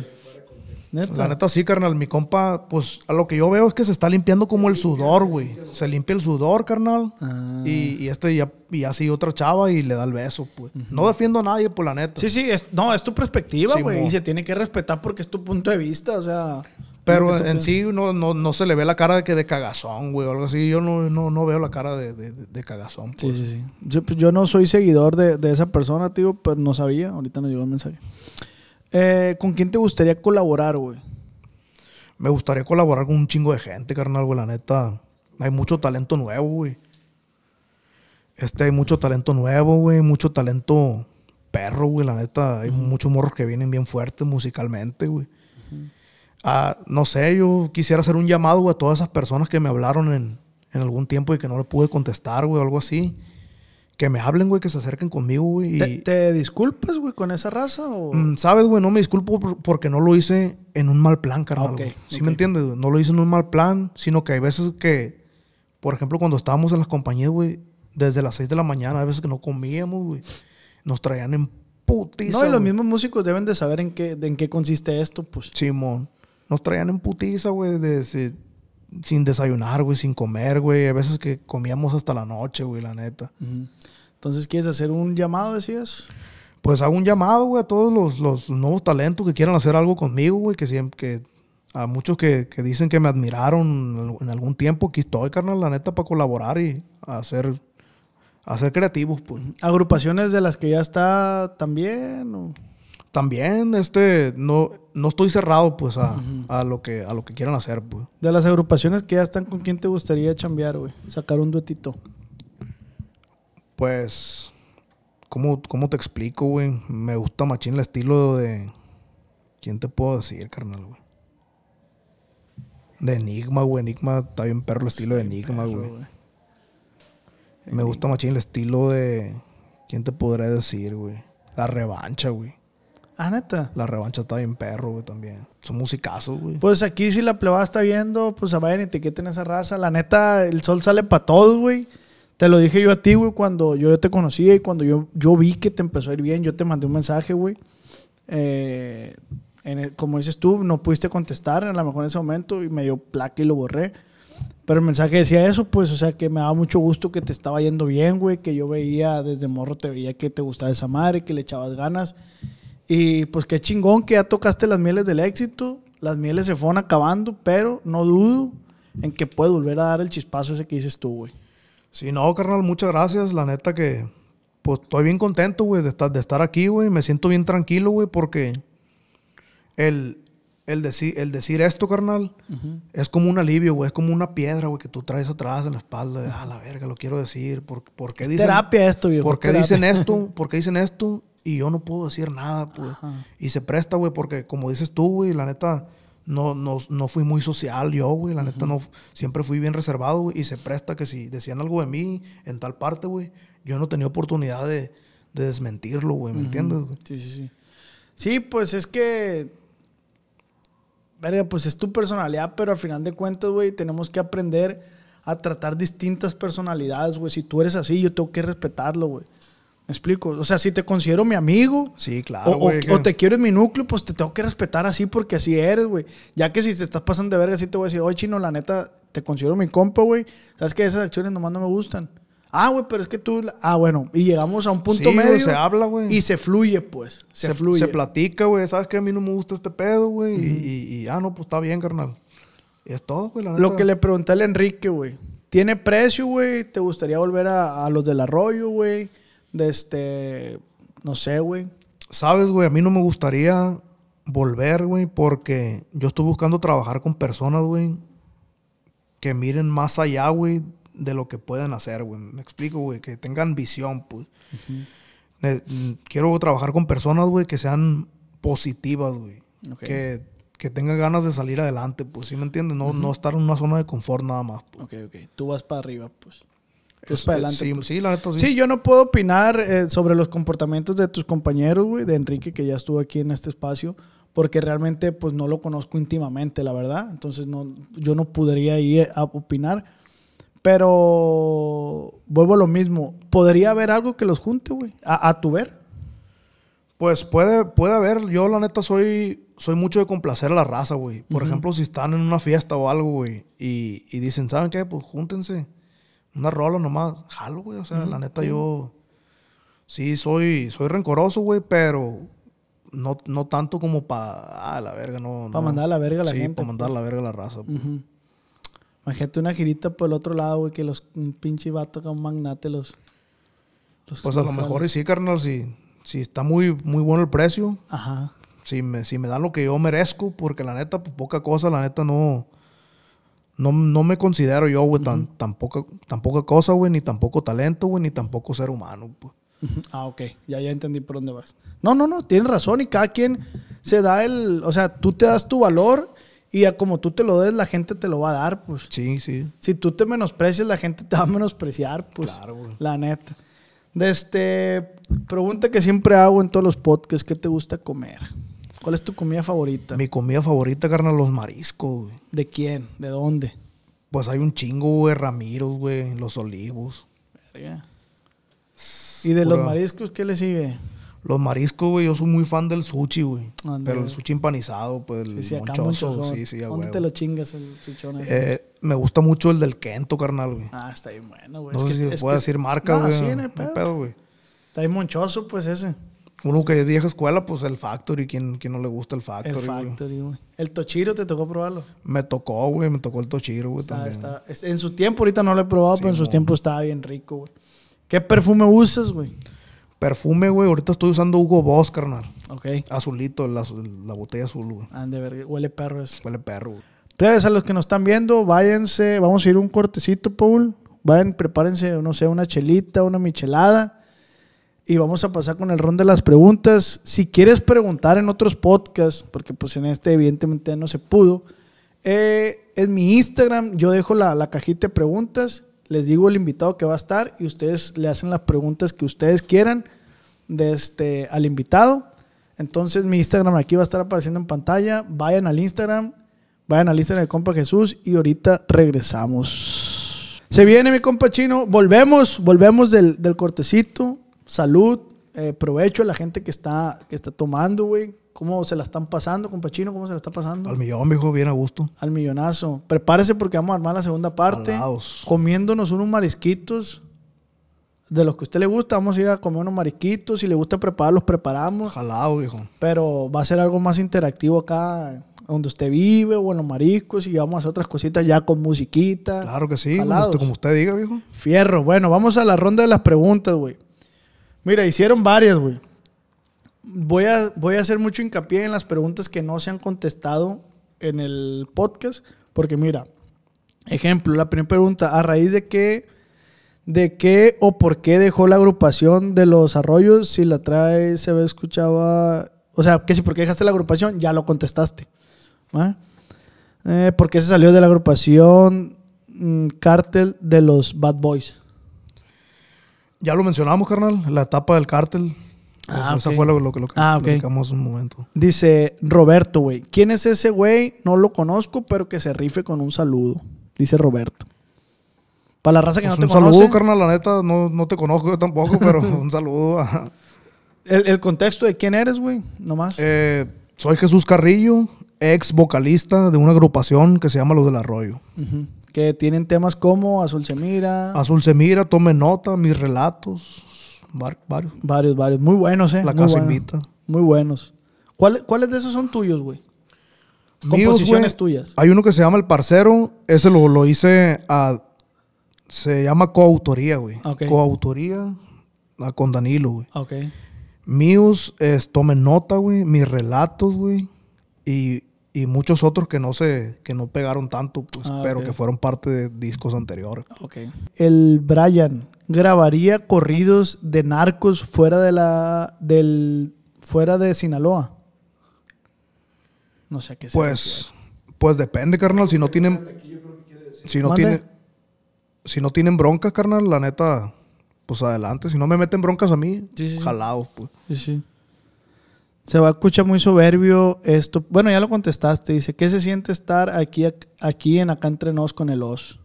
La neta sí, carnal. Mi compa, pues a lo que yo veo es que se está limpiando como el sudor, güey. Se limpia el sudor, carnal. Ah. Y, este ya, y así otra chava y le da el beso, pues. No defiendo a nadie, por pues, la neta. Sí, sí, no, es tu perspectiva, güey. y se tiene que respetar porque es tu punto de vista, o sea. Pero en, sí no, no, se le ve la cara de que de cagazón, güey, o algo así. Yo no, veo la cara de, cagazón. Pues. Sí, sí, sí. Pues, yo, no soy seguidor de, esa persona, tío, pero no sabía. Ahorita nos llegó un mensaje. Eh, ¿Con quién te gustaría colaborar, güey? Me gustaría colaborar con un chingo de gente, carnal, güey. La neta, hay mucho talento nuevo, güey. Este, hay mucho talento nuevo, güey. Mucho talento perro, güey. La neta, hay muchos morros que vienen bien fuertes musicalmente, güey. Ah, no sé, yo quisiera hacer un llamado, güey, a todas esas personas que me hablaron en, algún tiempo y que no le pude contestar, güey, o algo así que me hablen, güey, que se acerquen conmigo, güey. Y... ¿Te, disculpas, güey, con esa raza? O... Mm, sabes, güey, no me disculpo porque no lo hice en un mal plan, carnal. ¿Sí me entiendes? No lo hice en un mal plan, sino que hay veces que, por ejemplo, cuando estábamos en las compañías, güey, desde las 6 de la mañana, hay veces que no comíamos, güey. Nos traían en putiza. No, y los mismos músicos deben de saber en qué, en qué consiste esto, pues. Simón. Nos traían en putiza, güey, de sin desayunar, güey, sin comer, güey. A veces que comíamos hasta la noche, güey, la neta. Entonces, ¿quieres hacer un llamado, decías? Pues hago un llamado, güey, a todos los, nuevos talentos que quieran hacer algo conmigo, güey, que siempre, que a muchos que, dicen que me admiraron en algún tiempo, que estoy, carnal, la neta, para colaborar y hacer, hacer creativos, pues. ¿Agrupaciones de las que ya está también? O? también este no, no estoy cerrado pues a, a, lo que a lo que quieran hacer, pues. De las agrupaciones que ya están, ¿con quién te gustaría chambear, güey? Sacar un duetito. Pues ¿cómo, cómo te explico, güey? Me gusta machín el estilo de ¿Quién te puedo decir, carnal, güey? De Enigma, güey. Enigma está bien perro el estilo de Enigma, güey. Me gusta machín el estilo de ¿Quién te podré decir, güey? La revancha, güey. Ah, la revancha está bien perro, güey, también. Son musicazos, güey. Pues aquí si la plebada está viendo, pues vayan y te esa raza. La neta, el sol sale para todos, güey. Te lo dije yo a ti, güey, cuando yo te conocía y cuando yo, yo vi que te empezó a ir bien, yo te mandé un mensaje, güey. Eh, como dices tú, no pudiste contestar a lo mejor en ese momento y me dio placa y lo borré. Pero el mensaje decía eso, pues, o sea, que me daba mucho gusto que te estaba yendo bien, güey, que yo veía desde morro, te veía que te gustaba esa madre, que le echabas ganas. Y pues qué chingón que ya tocaste las mieles del éxito. Las mieles se fueron acabando, pero no dudo en que puedes volver a dar el chispazo ese que dices tú, güey. Sí, no, carnal, muchas gracias. La neta que pues estoy bien contento, güey, de estar, de estar aquí, güey. Me siento bien tranquilo, güey, porque el, el, el decir esto, carnal, es como un alivio, güey. Es como una piedra, güey, que tú traes atrás en la espalda. a ah, la verga, lo quiero decir. ¿Por, qué dicen, terapia esto, güey. ¿Por, qué dicen esto? ¿Por qué dicen esto? Y yo no puedo decir nada, pues. Y se presta, güey, porque como dices tú, güey, la neta, no, no, fui muy social yo, güey. La neta, no, siempre fui bien reservado, güey. Y se presta que si decían algo de mí en tal parte, güey, yo no tenía oportunidad de, desmentirlo, güey. ¿Me entiendes, güey? Sí, sí, sí. Sí, pues es que. Verga, pues es tu personalidad, pero al final de cuentas, güey, tenemos que aprender a tratar distintas personalidades, güey. Si tú eres así, yo tengo que respetarlo, güey. ¿Me explico? O sea, si te considero mi amigo. Sí, claro. O, te quiero en mi núcleo, pues te tengo que respetar así porque así eres, güey. Ya que si te estás pasando de verga, así te voy a decir, oye, chino, la neta, te considero mi compa, güey. Sabes que esas acciones nomás no me gustan. Ah, güey, pero es que tú. Ah, bueno, y llegamos a un punto medio. Se habla, güey. Y se fluye, pues. Se, fluye. Se platica, güey. Sabes qué? a mí no me gusta este pedo, güey. y, y, ah, no, pues está bien, carnal. Y es todo, güey, Lo que le pregunté al Enrique, güey. ¿Tiene precio, güey? ¿Te gustaría volver a los del arroyo, güey? de este, no sé, güey. Sabes, güey, a mí no me gustaría volver, güey, porque yo estoy buscando trabajar con personas, güey, que miren más allá, güey, de lo que pueden hacer, güey. Me explico, güey, que tengan visión, pues. Eh, mm, quiero trabajar con personas, güey, que sean positivas, güey. Que, que, tengan ganas de salir adelante, pues, ¿sí me entiendes? No, no estar en una zona de confort nada más. Pues. Ok, ok. Tú vas para arriba, pues. Pues. Sí, yo no puedo opinar eh, sobre los comportamientos de tus compañeros, güey, de Enrique, que ya estuvo aquí en este espacio, porque realmente pues no lo conozco íntimamente, la verdad. Entonces no, yo no podría ir eh, a opinar. Pero vuelvo a lo mismo. ¿Podría haber algo que los junte, güey? A, tu ver. Pues puede, puede haber. Yo la neta soy, soy mucho de complacer a la raza, güey. Por ejemplo, si están en una fiesta o algo, güey, y, y, dicen, ¿saben qué? Pues júntense una rola nomás, jalo, güey. O sea, la neta yo sí soy, soy rencoroso, güey, pero no, no tanto como para ah, la verga, no. Para mandar a la verga a la gente. Sí, para mandar la pues. verga a la raza. Pues. Imagínate una girita por el otro lado, güey, que los un pinche vato un magnate los, Pues a lo mejor sí, carnal, si, si está muy, muy bueno el precio. Ajá. Si me, si me dan lo que yo merezco, porque la neta, pues, poca cosa, la neta no no, me considero yo, güey, tan, poca, cosa, güey, ni tampoco talento, güey, ni tampoco ser humano. pues. Ah, ok. Ya, ya entendí por dónde vas. No, no, no, tienes razón y cada quien se da el... O sea, tú te das tu valor y a como tú te lo des, la gente te lo va a dar, pues. Sí, sí. Si tú te menosprecias, la gente te va a menospreciar, pues. Claro, güey. La neta. De este, pregunta que siempre hago en todos los podcasts, ¿qué te gusta comer? ¿Cuál es tu comida favorita? Mi comida favorita, carnal, los mariscos, güey. ¿De quién? ¿De dónde? Pues hay un chingo, güey, Ramiro, güey, los olivos. Verga. ¿Y de los mariscos qué le sigue? Los mariscos, güey, yo soy muy fan del sushi, güey. Pero el sushi empanizado, pues el sí, sí, Sí, güey. ¿Dónde te lo chingas el chichón? Eh, me gusta mucho el del Kento, carnal, güey. Ah, está bien bueno, güey. No es sé que, si puedo decir marca, güey. No, sí, no hay pedo, güey. Está bien monchoso, pues ese. Uno que es escuela, pues el Factory. ¿Quién, no le gusta el Factory? El Factory, güey. ¿El Tochiro te tocó probarlo? Me tocó, güey. Me tocó el Tochiro, güey, también. Está. En su tiempo, ahorita no lo he probado, pero en su tiempo estaba bien rico, güey. ¿Qué perfume usas, güey? Perfume, güey. Ahorita estoy usando Hugo Boss, carnal. Ok. Azulito, la, botella azul, güey. Ande, ah, verga. Huele perro eso. Huele perro, güey. a los que nos están viendo, váyanse. Vamos a ir un cortecito, Paul. Vayan, prepárense, no sé, una chelita, una michelada y vamos a pasar con el ron de las preguntas. Si quieres preguntar en otros podcasts, porque pues en este evidentemente no se pudo, es eh, en mi Instagram yo dejo la, cajita de preguntas, les digo el invitado que va a estar y ustedes le hacen las preguntas que ustedes quieran de este, al invitado. Entonces mi Instagram aquí va a estar apareciendo en pantalla. Vayan al Instagram, vayan al Instagram de compa Jesús y ahorita regresamos. Se viene mi compa chino, volvemos, volvemos del, del cortecito salud, eh, provecho a la gente que está, que está tomando, güey. ¿Cómo se la están pasando, compachino? ¿Cómo se la está pasando? Al millón, viejo, bien a gusto. Al millonazo. Prepárese porque vamos a armar la segunda parte. Comiéndonos unos marisquitos de los que a usted le gusta, vamos a ir a comer unos mariquitos. Si le gusta preparar, los preparamos. Jalado, viejo. Pero va a ser algo más interactivo acá, donde usted vive o en los mariscos. Y vamos a hacer otras cositas ya con musiquita. Claro que sí, como como usted, diga, viejo. Fierro. Bueno, vamos a la ronda de las preguntas, güey. Mira, hicieron varias, güey. Voy a, voy a hacer mucho hincapié en las preguntas que no se han contestado en el podcast, porque mira, ejemplo, la primera pregunta, a raíz de qué, de qué o por qué dejó la agrupación de los arroyos, si la trae, se ve, escuchaba, o sea, que si por qué dejaste la agrupación, ya lo contestaste. Porque eh, por qué se salió de la agrupación mm, Cartel de los Bad Boys? Ya lo mencionamos, carnal, la etapa del cártel. Ah, ok. fue lo, que ah, un momento. Dice Roberto, güey. ¿Quién es ese güey? No lo conozco, pero que se rife con un saludo. Dice Roberto. Para la raza que pues no te conoce. Un saludo, carnal, la neta, no, te conozco yo tampoco, pero un saludo. El, contexto de quién eres, güey, nomás. Eh, soy Jesús Carrillo, ex vocalista de una agrupación que se llama Los del Arroyo. Que tienen temas como Azul Semira. Azul Semira, tome nota, mis relatos. Varios. Varios, varios. Muy buenos, ¿eh? La casa invita. Muy buenos. ¿Cuáles de esos son tuyos, güey? Composiciones tuyas. Hay uno que se llama El Parcero. Ese lo, lo hice a. Se llama coautoría, güey. Coautoría ah, con Danilo, güey. Ok. Míos, es, tome nota, güey. Mis relatos, güey. Y y muchos otros que no se que no pegaron tanto, pues, ah, pero que fueron parte de discos anteriores. Okay. El Brian grabaría corridos de narcos fuera de la del fuera de Sinaloa. No sé qué sé. Pues eh. pues depende, carnal, si no tienen si no tienen si no tienen broncas, carnal, la neta pues adelante, si no me meten broncas a mí, sí, pues. Sí, sí. Se va a escuchar muy soberbio esto. Bueno, ya lo contestaste. Dice, ¿qué se siente estar aquí, aquí en Acá Entre Nos con el Oz?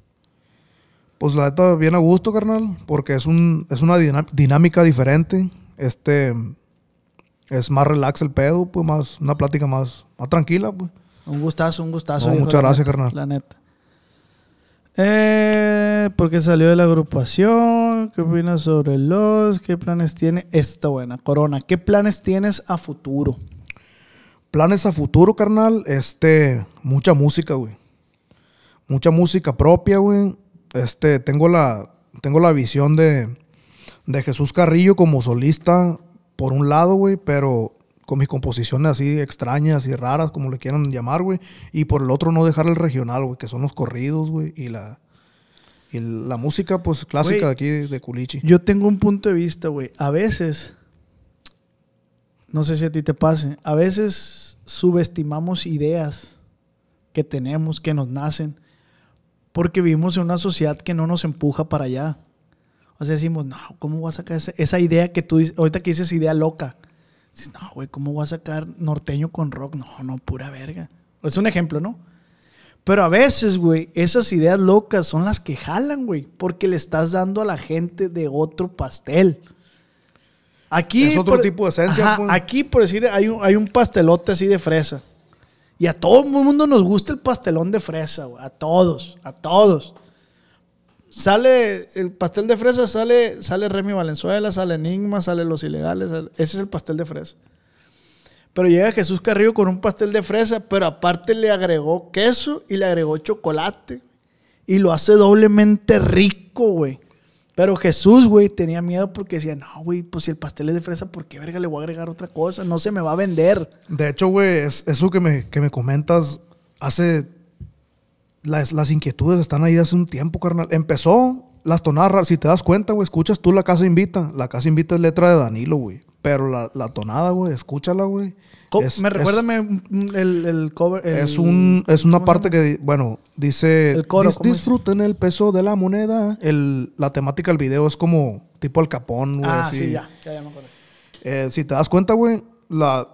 Pues la neta, bien a gusto, carnal, porque es, un, es una dinámica diferente. Este, es más relax el pedo, pues más, una plática más, más tranquila, pues. Un gustazo, un gustazo. muchas gracias, carnal. La neta. Eh, porque salió de la agrupación. ¿Qué opinas sobre los? ¿Qué planes tiene esta buena corona? ¿Qué planes tienes a futuro? Planes a futuro, carnal. Este, mucha música, güey. Mucha música propia, güey. Este, tengo la, tengo la visión de, de Jesús Carrillo como solista, por un lado, güey, pero con mis composiciones así extrañas y raras, como le quieran llamar, güey. Y por el otro no dejar el regional, güey, que son los corridos, güey, y la, y la música, pues, clásica de aquí, de Culichi. Yo tengo un punto de vista, güey. A veces, no sé si a ti te pase, a veces subestimamos ideas que tenemos, que nos nacen, porque vivimos en una sociedad que no nos empuja para allá. O sea, decimos, no, ¿cómo vas a sacar esa, esa idea que tú dices? Ahorita que dices idea loca no, güey, ¿cómo voy a sacar norteño con rock? No, no, pura verga. Es un ejemplo, ¿no? Pero a veces, güey, esas ideas locas son las que jalan, güey, porque le estás dando a la gente de otro pastel. Aquí es otro tipo de esencia. Pues. aquí, por decir, hay un, hay un pastelote así de fresa. Y a todo el mundo nos gusta el pastelón de fresa, güey. A todos, a todos sale el pastel de fresa, sale, sale Remy Valenzuela, sale Enigma, sale Los Ilegales. ese es el pastel de fresa. Pero llega Jesús Carrillo con un pastel de fresa, pero aparte le agregó queso y le agregó chocolate. Y lo hace doblemente rico, güey. Pero Jesús, güey, tenía miedo porque decía, no, güey, pues si el pastel es de fresa, ¿por qué verga le voy a agregar otra cosa? No se me va a vender. De hecho, güey, es, eso que me, que me comentas hace las, inquietudes están ahí hace un tiempo, carnal. Empezó las tonadas, si te das cuenta, güey, escuchas tú La Casa Invita. La Casa Invita es letra de Danilo, güey. Pero la, tonada, güey, escúchala, güey. me recuerda el, cover. es, un, es una parte que, bueno, dice: el Disfruten el peso de la moneda. El, la temática del video es como tipo el capón, güey. Ah, sí, ya, eh, si te das cuenta, güey, la,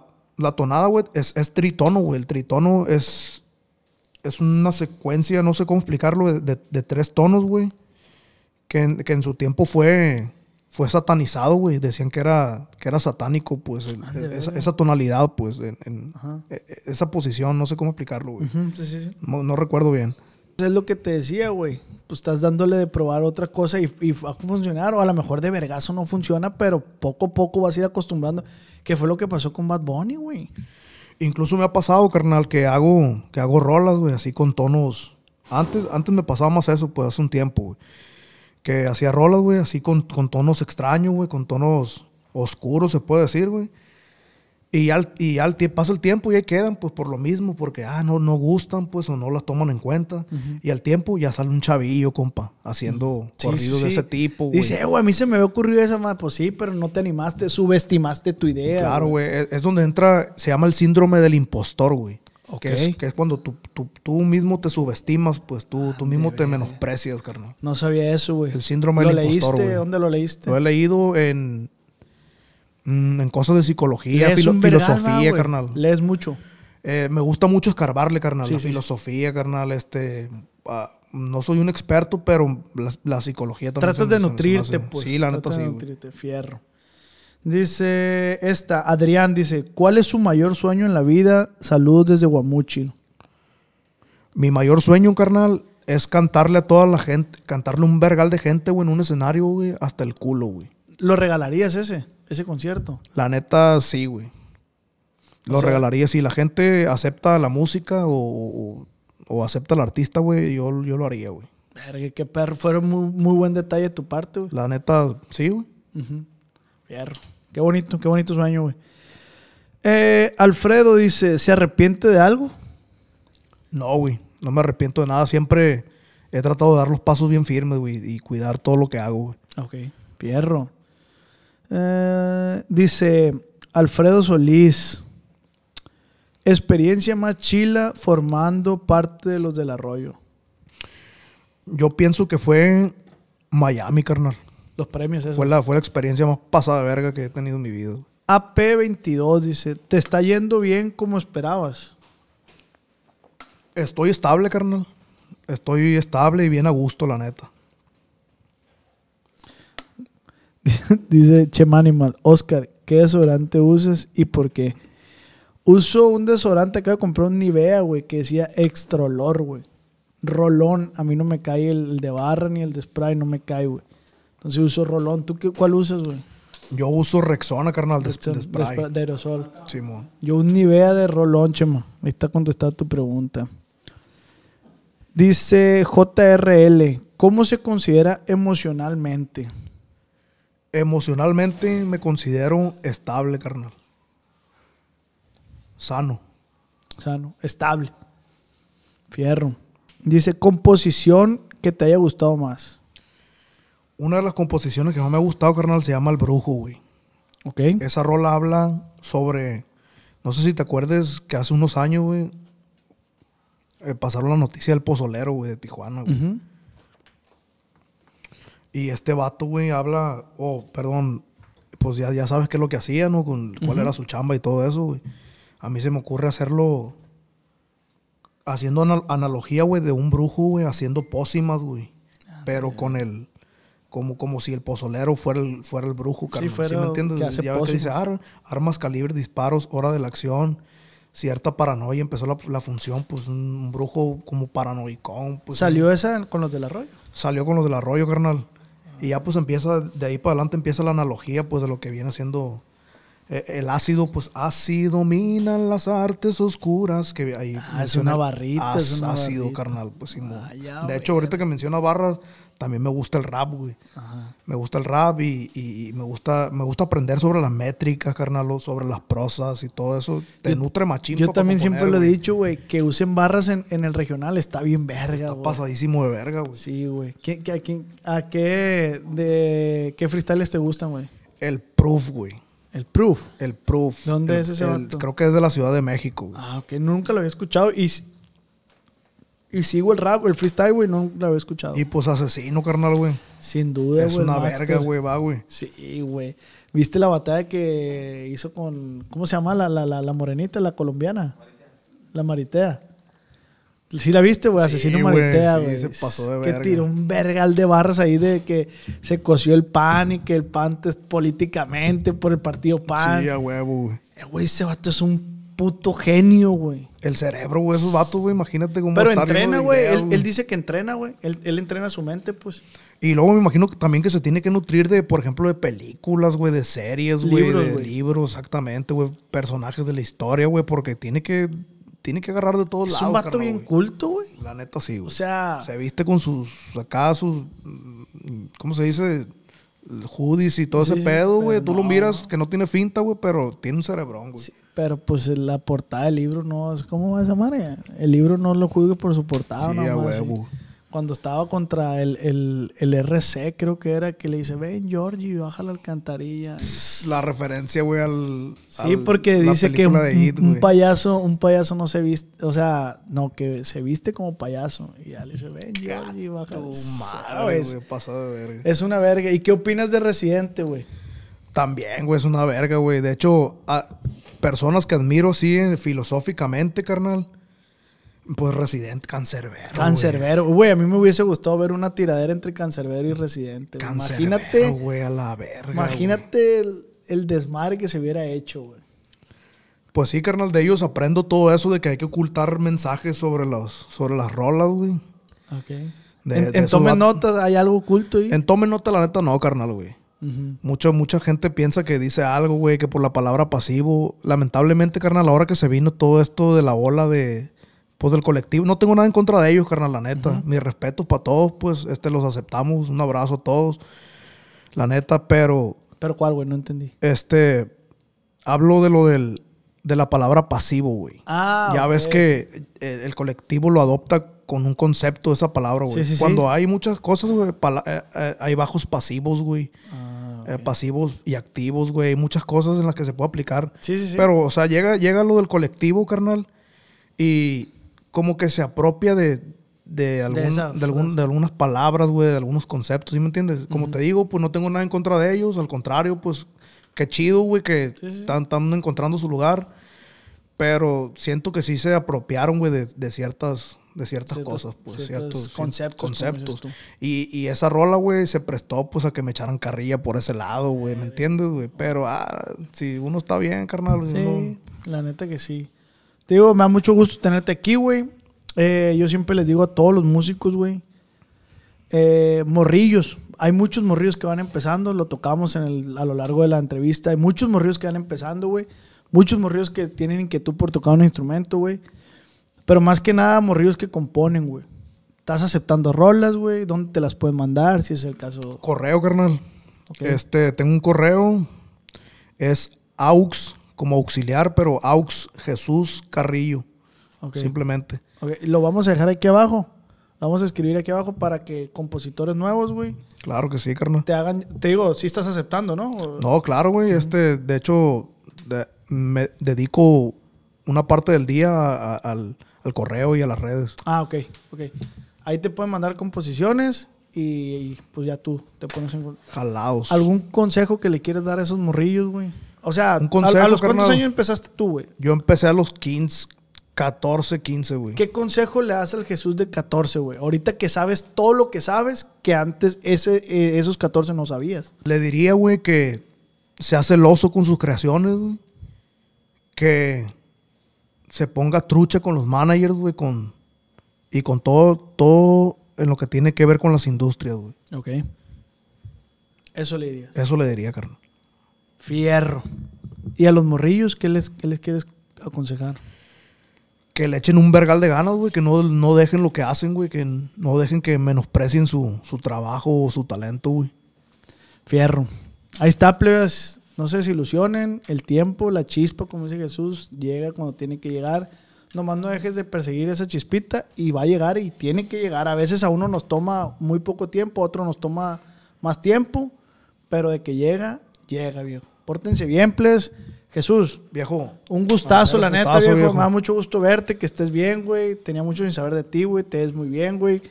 tonada, güey, es, es tritono, güey. El tritono es es una secuencia, no sé cómo explicarlo, de, tres tonos, güey. Que en, que en, su tiempo fue, fue satanizado, güey. Decían que era, que era satánico, pues, ah, e, esa, tonalidad, pues, en, e, e, esa posición, no sé cómo explicarlo, güey. no, recuerdo bien. Es lo que te decía, güey. Pues estás dándole de probar otra cosa y, y va a funcionar, o a lo mejor de vergazo no funciona, pero poco a poco vas a ir acostumbrando. Que fue lo que pasó con Bad Bunny, güey. Incluso me ha pasado, carnal, que hago, que hago rolas, güey, así con tonos. Antes, antes me pasaba más eso, pues hace un tiempo, güey. Que hacía rolas, güey, así con, con tonos extraños, güey, con tonos oscuros, se puede decir, güey. Y al, y pasa el tiempo y ahí quedan, pues por lo mismo, porque ah, no, no gustan, pues, o no las toman en cuenta. Y al tiempo ya sale un chavillo, compa, haciendo corridos de ese tipo. Dice, eh, güey, a mí se me había ocurrido esa más, pues sí, pero no te animaste, subestimaste tu idea. Claro, güey, e, es, donde entra, se llama el síndrome del impostor, güey. ok Que, es, cuando tú, mismo te subestimas, pues tú, tú ah, mismo te menosprecias, carnal. No sabía eso, güey. El síndrome ¿Lo leíste? impostor. ¿Dónde lo leíste? Lo he leído en Mm, en cosas de psicología, filosofía, carnal. Lees mucho. Eh, me gusta mucho escarbarle, carnal. la filosofía, carnal. Este, ah, no soy un experto, pero la, psicología también. Tratas de nutrirte, pues. Sí, la neta sí. De nutrirte, fierro. Dice esta, Adrián dice, ¿cuál es su mayor sueño en la vida? Saludos desde Guamuchil. Mi mayor sueño, carnal, es cantarle a toda la gente, cantarle un vergal de gente, güey, en un escenario, güey, hasta el culo, güey. ¿Lo regalarías ese? Ese concierto. La neta, sí, güey. Lo regalaría. Si la gente acepta la música o, acepta al artista, güey, yo, yo lo haría, güey. Verga, qué perro. Fueron muy, buen detalle de tu parte, güey. La neta, sí, güey. Fierro. Qué bonito, qué bonito sueño, güey. Eh, Alfredo dice, ¿se arrepiente de algo? No, güey. No me arrepiento de nada. Siempre he tratado de dar los pasos bien firmes, güey, y cuidar todo lo que hago, güey. Ok. Fierro. Eh, dice Alfredo Solís. Experiencia más chila formando parte de los del arroyo. Yo pienso que fue Miami, carnal. Los premios, eso. Fue la, experiencia más pasada verga que he tenido en mi vida. AP22 dice: ¿Te está yendo bien como esperabas? Estoy estable, carnal. Estoy estable y bien a gusto, la neta. Dice animal, Oscar, ¿qué desodorante usas y por qué? Uso un desodorante que comprar un Nivea, güey, que decía extra olor, güey. Rolón, a mí no me cae el, de barra ni el de spray, no me cae, güey. Entonces uso rolón. ¿Tú qué, cuál usas, güey? Yo uso Rexona, carnal, de, spray. De, aerosol. Sí, Yo un Nivea de rolón, chema. Ahí está contestada tu pregunta. Dice JRL, ¿cómo se considera emocionalmente? Emocionalmente me considero estable, carnal. Sano. Sano, estable. Fierro. Dice, composición que te haya gustado más. Una de las composiciones que más me ha gustado, carnal, se llama El Brujo, güey. Ok. Esa rola habla sobre. No sé si te acuerdes que hace unos años, güey, eh, pasaron la noticia del pozolero, güey, de Tijuana, güey. Y este vato, güey, habla, oh, perdón, pues ya, ya sabes qué es lo que hacía, ¿no? Con, cuál era su chamba y todo eso, güey. A mí se me ocurre hacerlo haciendo analogía, güey, de un brujo, güey, haciendo pócimas, güey. Ah, pero con el... Como, como si el pozolero fuera el, fuera el brujo, carnal. Sí, me entiendes? Que ya que dice, armas, calibre, disparos, hora de la acción cierta paranoia, empezó la, función, pues un, brujo como paranoicón. Pues, ¿Salió esa con los del arroyo? Salió con los del arroyo, carnal. Y ya pues empieza, de ahí para adelante empieza la analogía pues de lo que viene siendo eh, el ácido, pues así dominan las artes oscuras, que ahí ah, es una barrita. ácido, carnal, pues ah, de hecho, ahorita que menciona barras, también me gusta el rap, güey. Ajá. Me gusta el rap y, y, me, gusta, me gusta aprender sobre las métricas, carnal, sobre las prosas y todo eso. Te yo, nutre machín. Yo también siempre lo he dicho, güey, que usen barras en, el regional está bien verga, Está pasadísimo de verga, güey. Sí, güey. ¿Qué, a, qué, a, de, qué freestyles te gustan, güey? El Proof, güey. El Proof. El Proof. ¿Dónde es ese el, Creo que es de la Ciudad de México. Güey. Ah, ok. Nunca lo había escuchado. Y y sigo el rap, el freestyle, güey, no la había escuchado. Y pues asesino, carnal, güey. Sin duda, güey. Es una verga, güey, va, güey. Sí, güey. ¿Viste la batalla que hizo con. ¿Cómo se llama? La, la, la, morenita, la colombiana. Maritea. La maritea. Sí la viste, güey, asesino maritea, güey. Sí, se pasó de verga. Que tiró un vergal de barras ahí de que se coció el PAN y que el PAN es pues, políticamente por el partido PAN. Sí, a huevo, güey. Eh, güey, ese vato es un puto genio, güey. El cerebro, güey, esos vatos, güey, imagínate cómo Pero entrena, güey. Él, dice que entrena, güey. Él, entrena su mente, pues. Y luego me imagino que también que se tiene que nutrir de, por ejemplo, de películas, güey, de series, güey, de libros, exactamente, güey, personajes de la historia, güey, porque tiene que tiene que agarrar de todos lados. Es un vato bien culto, güey. La neta sí, güey. O sea, se viste con sus acá sus ¿cómo se dice? judis y todo ese pedo, güey. Tú lo miras que no tiene finta, güey, pero tiene un cerebrón, güey. Pero pues la portada del libro no es como esa madre. El libro no lo juzgue por su portada. Sí, Cuando estaba contra el, RC, creo que era, que le dice, ven Georgie, baja la alcantarilla. La referencia, güey, al... Sí, porque dice que un, payaso, un payaso no se viste, o sea, no, que se viste como payaso. Y ya le dice, ven Georgie, baja la alcantarilla. Es una verga. ¿Y qué opinas de Residente, güey? También, güey, es una verga, güey. De hecho, personas que admiro así filosóficamente, carnal. Pues Residente, Cancerbero. Cancerbero, güey. A mí me hubiese gustado ver una tiradera entre Cancerbero y Residente. imagínate. Güey, a la verga. Imagínate el, desmadre que se hubiera hecho, güey. Pues sí, carnal, de ellos aprendo todo eso de que hay que ocultar mensajes sobre, los, sobre las rolas, güey. Ok. en, notas, hay algo oculto ahí. En tome nota, la neta, no, carnal, güey mucha gente piensa que dice algo, güey, que por la palabra pasivo. Lamentablemente, carnal, ahora que se vino todo esto de la ola de. Pues del colectivo. No tengo nada en contra de ellos, carnal, la neta. Mi respeto Mis para todos, pues, este, los aceptamos. Un abrazo a todos. La neta, pero. ¿Pero cuál, güey? No entendí. Este. Hablo de lo del. De la palabra pasivo, güey. Ah, ya ves que eh, el, colectivo lo adopta con un concepto de esa palabra, güey. Cuando hay muchas cosas, güey, eh, eh, hay bajos pasivos, güey. Ah. Eh, pasivos y activos, güey. muchas cosas en las que se puede aplicar. Sí, sí, sí. Pero, o sea, llega, llega lo del colectivo, carnal, y como que se apropia de, de, de, algunas palabras, güey, de algunos conceptos, ¿sí me entiendes? Como te digo, pues no tengo nada en contra de ellos, al contrario, pues qué chido, güey, que están, están, encontrando su lugar, pero siento que sí se apropiaron, güey, de, ciertas de ciertas cosas, pues ciertos, conceptos. Y, esa rola, güey, se prestó pues a que me echaran carrilla por ese lado, güey, ¿me entiendes, güey? Pero ah, si uno está bien, carnal. Sí, la neta que sí. Te digo, me da mucho gusto tenerte aquí, güey. Eh, yo siempre les digo a todos los músicos, güey. Eh, morrillos. Hay muchos morrillos que van empezando, lo tocamos en a lo largo de la entrevista. Hay muchos morrillos que van empezando, güey. Muchos morrillos que tienen inquietud por tocar un instrumento, güey. Pero más que nada, morrillos que componen, güey. Estás aceptando rolas, güey. ¿Dónde te las pueden mandar? Si es el caso. Correo, carnal. Este, tengo un correo. Es aux, como auxiliar, pero aux Jesús Carrillo. Simplemente. Lo vamos a dejar aquí abajo. Lo vamos a escribir aquí abajo para que compositores nuevos, güey. Claro que sí, carnal. Te hagan, te digo, sí estás aceptando, ¿no? No, claro, güey. Este, de hecho, me dedico una parte del día al, al correo y a las redes. Ah, ok, ok. Ahí te pueden mandar composiciones y, pues ya tú te pones en... Jalaos. ¿Algún consejo que le quieres dar a esos morrillos, güey? O sea, a, los cuántos años empezaste tú, güey? Yo empecé a los 15, 14, 15, güey. ¿Qué consejo le das al Jesús de 14, güey? Ahorita que sabes todo lo que sabes que antes ese, eh, esos 14 no sabías. Le diría, güey, que se hace el oso con sus creaciones, güey. Que se ponga trucha con los managers, güey, con, y con todo, todo en lo que tiene que ver con las industrias, güey. Ok. Eso le dirías. Eso le diría, carnal. Fierro. ¿Y a los morrillos qué les, les quieres aconsejar? Que le echen un vergal de ganas, güey, que no, dejen lo que hacen, güey, que no dejen que menosprecien su, trabajo o su talento, güey. Fierro. Ahí está, plebes. No se desilusionen, el tiempo, la chispa, como dice Jesús, llega cuando tiene que llegar. Nomás no dejes de perseguir esa chispita y va a llegar y tiene que llegar. A veces a uno nos toma muy poco tiempo, a otro nos toma más tiempo, pero de que llega, llega, viejo. Pórtense bien, please. Jesús, viejo, un gustazo, la neta, viejo. Me da mucho gusto verte, que estés bien, güey. Tenía mucho sin saber de ti, güey. Te ves muy bien, güey.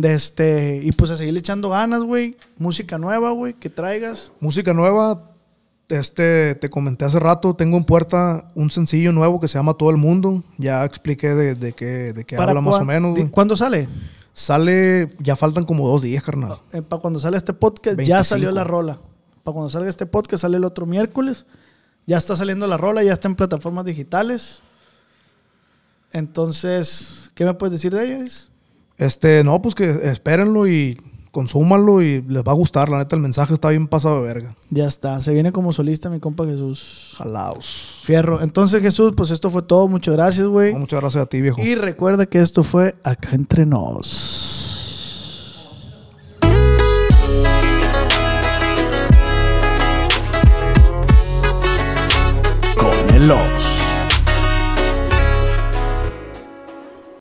este, y pues a seguirle echando ganas, güey. Música nueva, güey, que traigas. Música nueva, este, te comenté hace rato, tengo en puerta un sencillo nuevo que se llama Todo el Mundo. Ya expliqué de, qué, de qué habla más o menos. ¿Cuándo sale? Sale, ya faltan como dos días, carnal. Eh, para cuando sale este podcast, ya salió la rola. Para cuando salga este podcast, sale el otro miércoles. Ya está saliendo la rola, ya está en plataformas digitales. Entonces, ¿qué me puedes decir de ellos? Este, no, pues que espérenlo y consúmalo y les va a gustar. La neta, el mensaje está bien pasado de verga. Ya está. Se viene como solista mi compa Jesús. Jalaos. Fierro. Entonces, Jesús, pues esto fue todo. Muchas gracias, güey. muchas gracias a ti, viejo. Y recuerda que esto fue Acá Entre Nos. Con el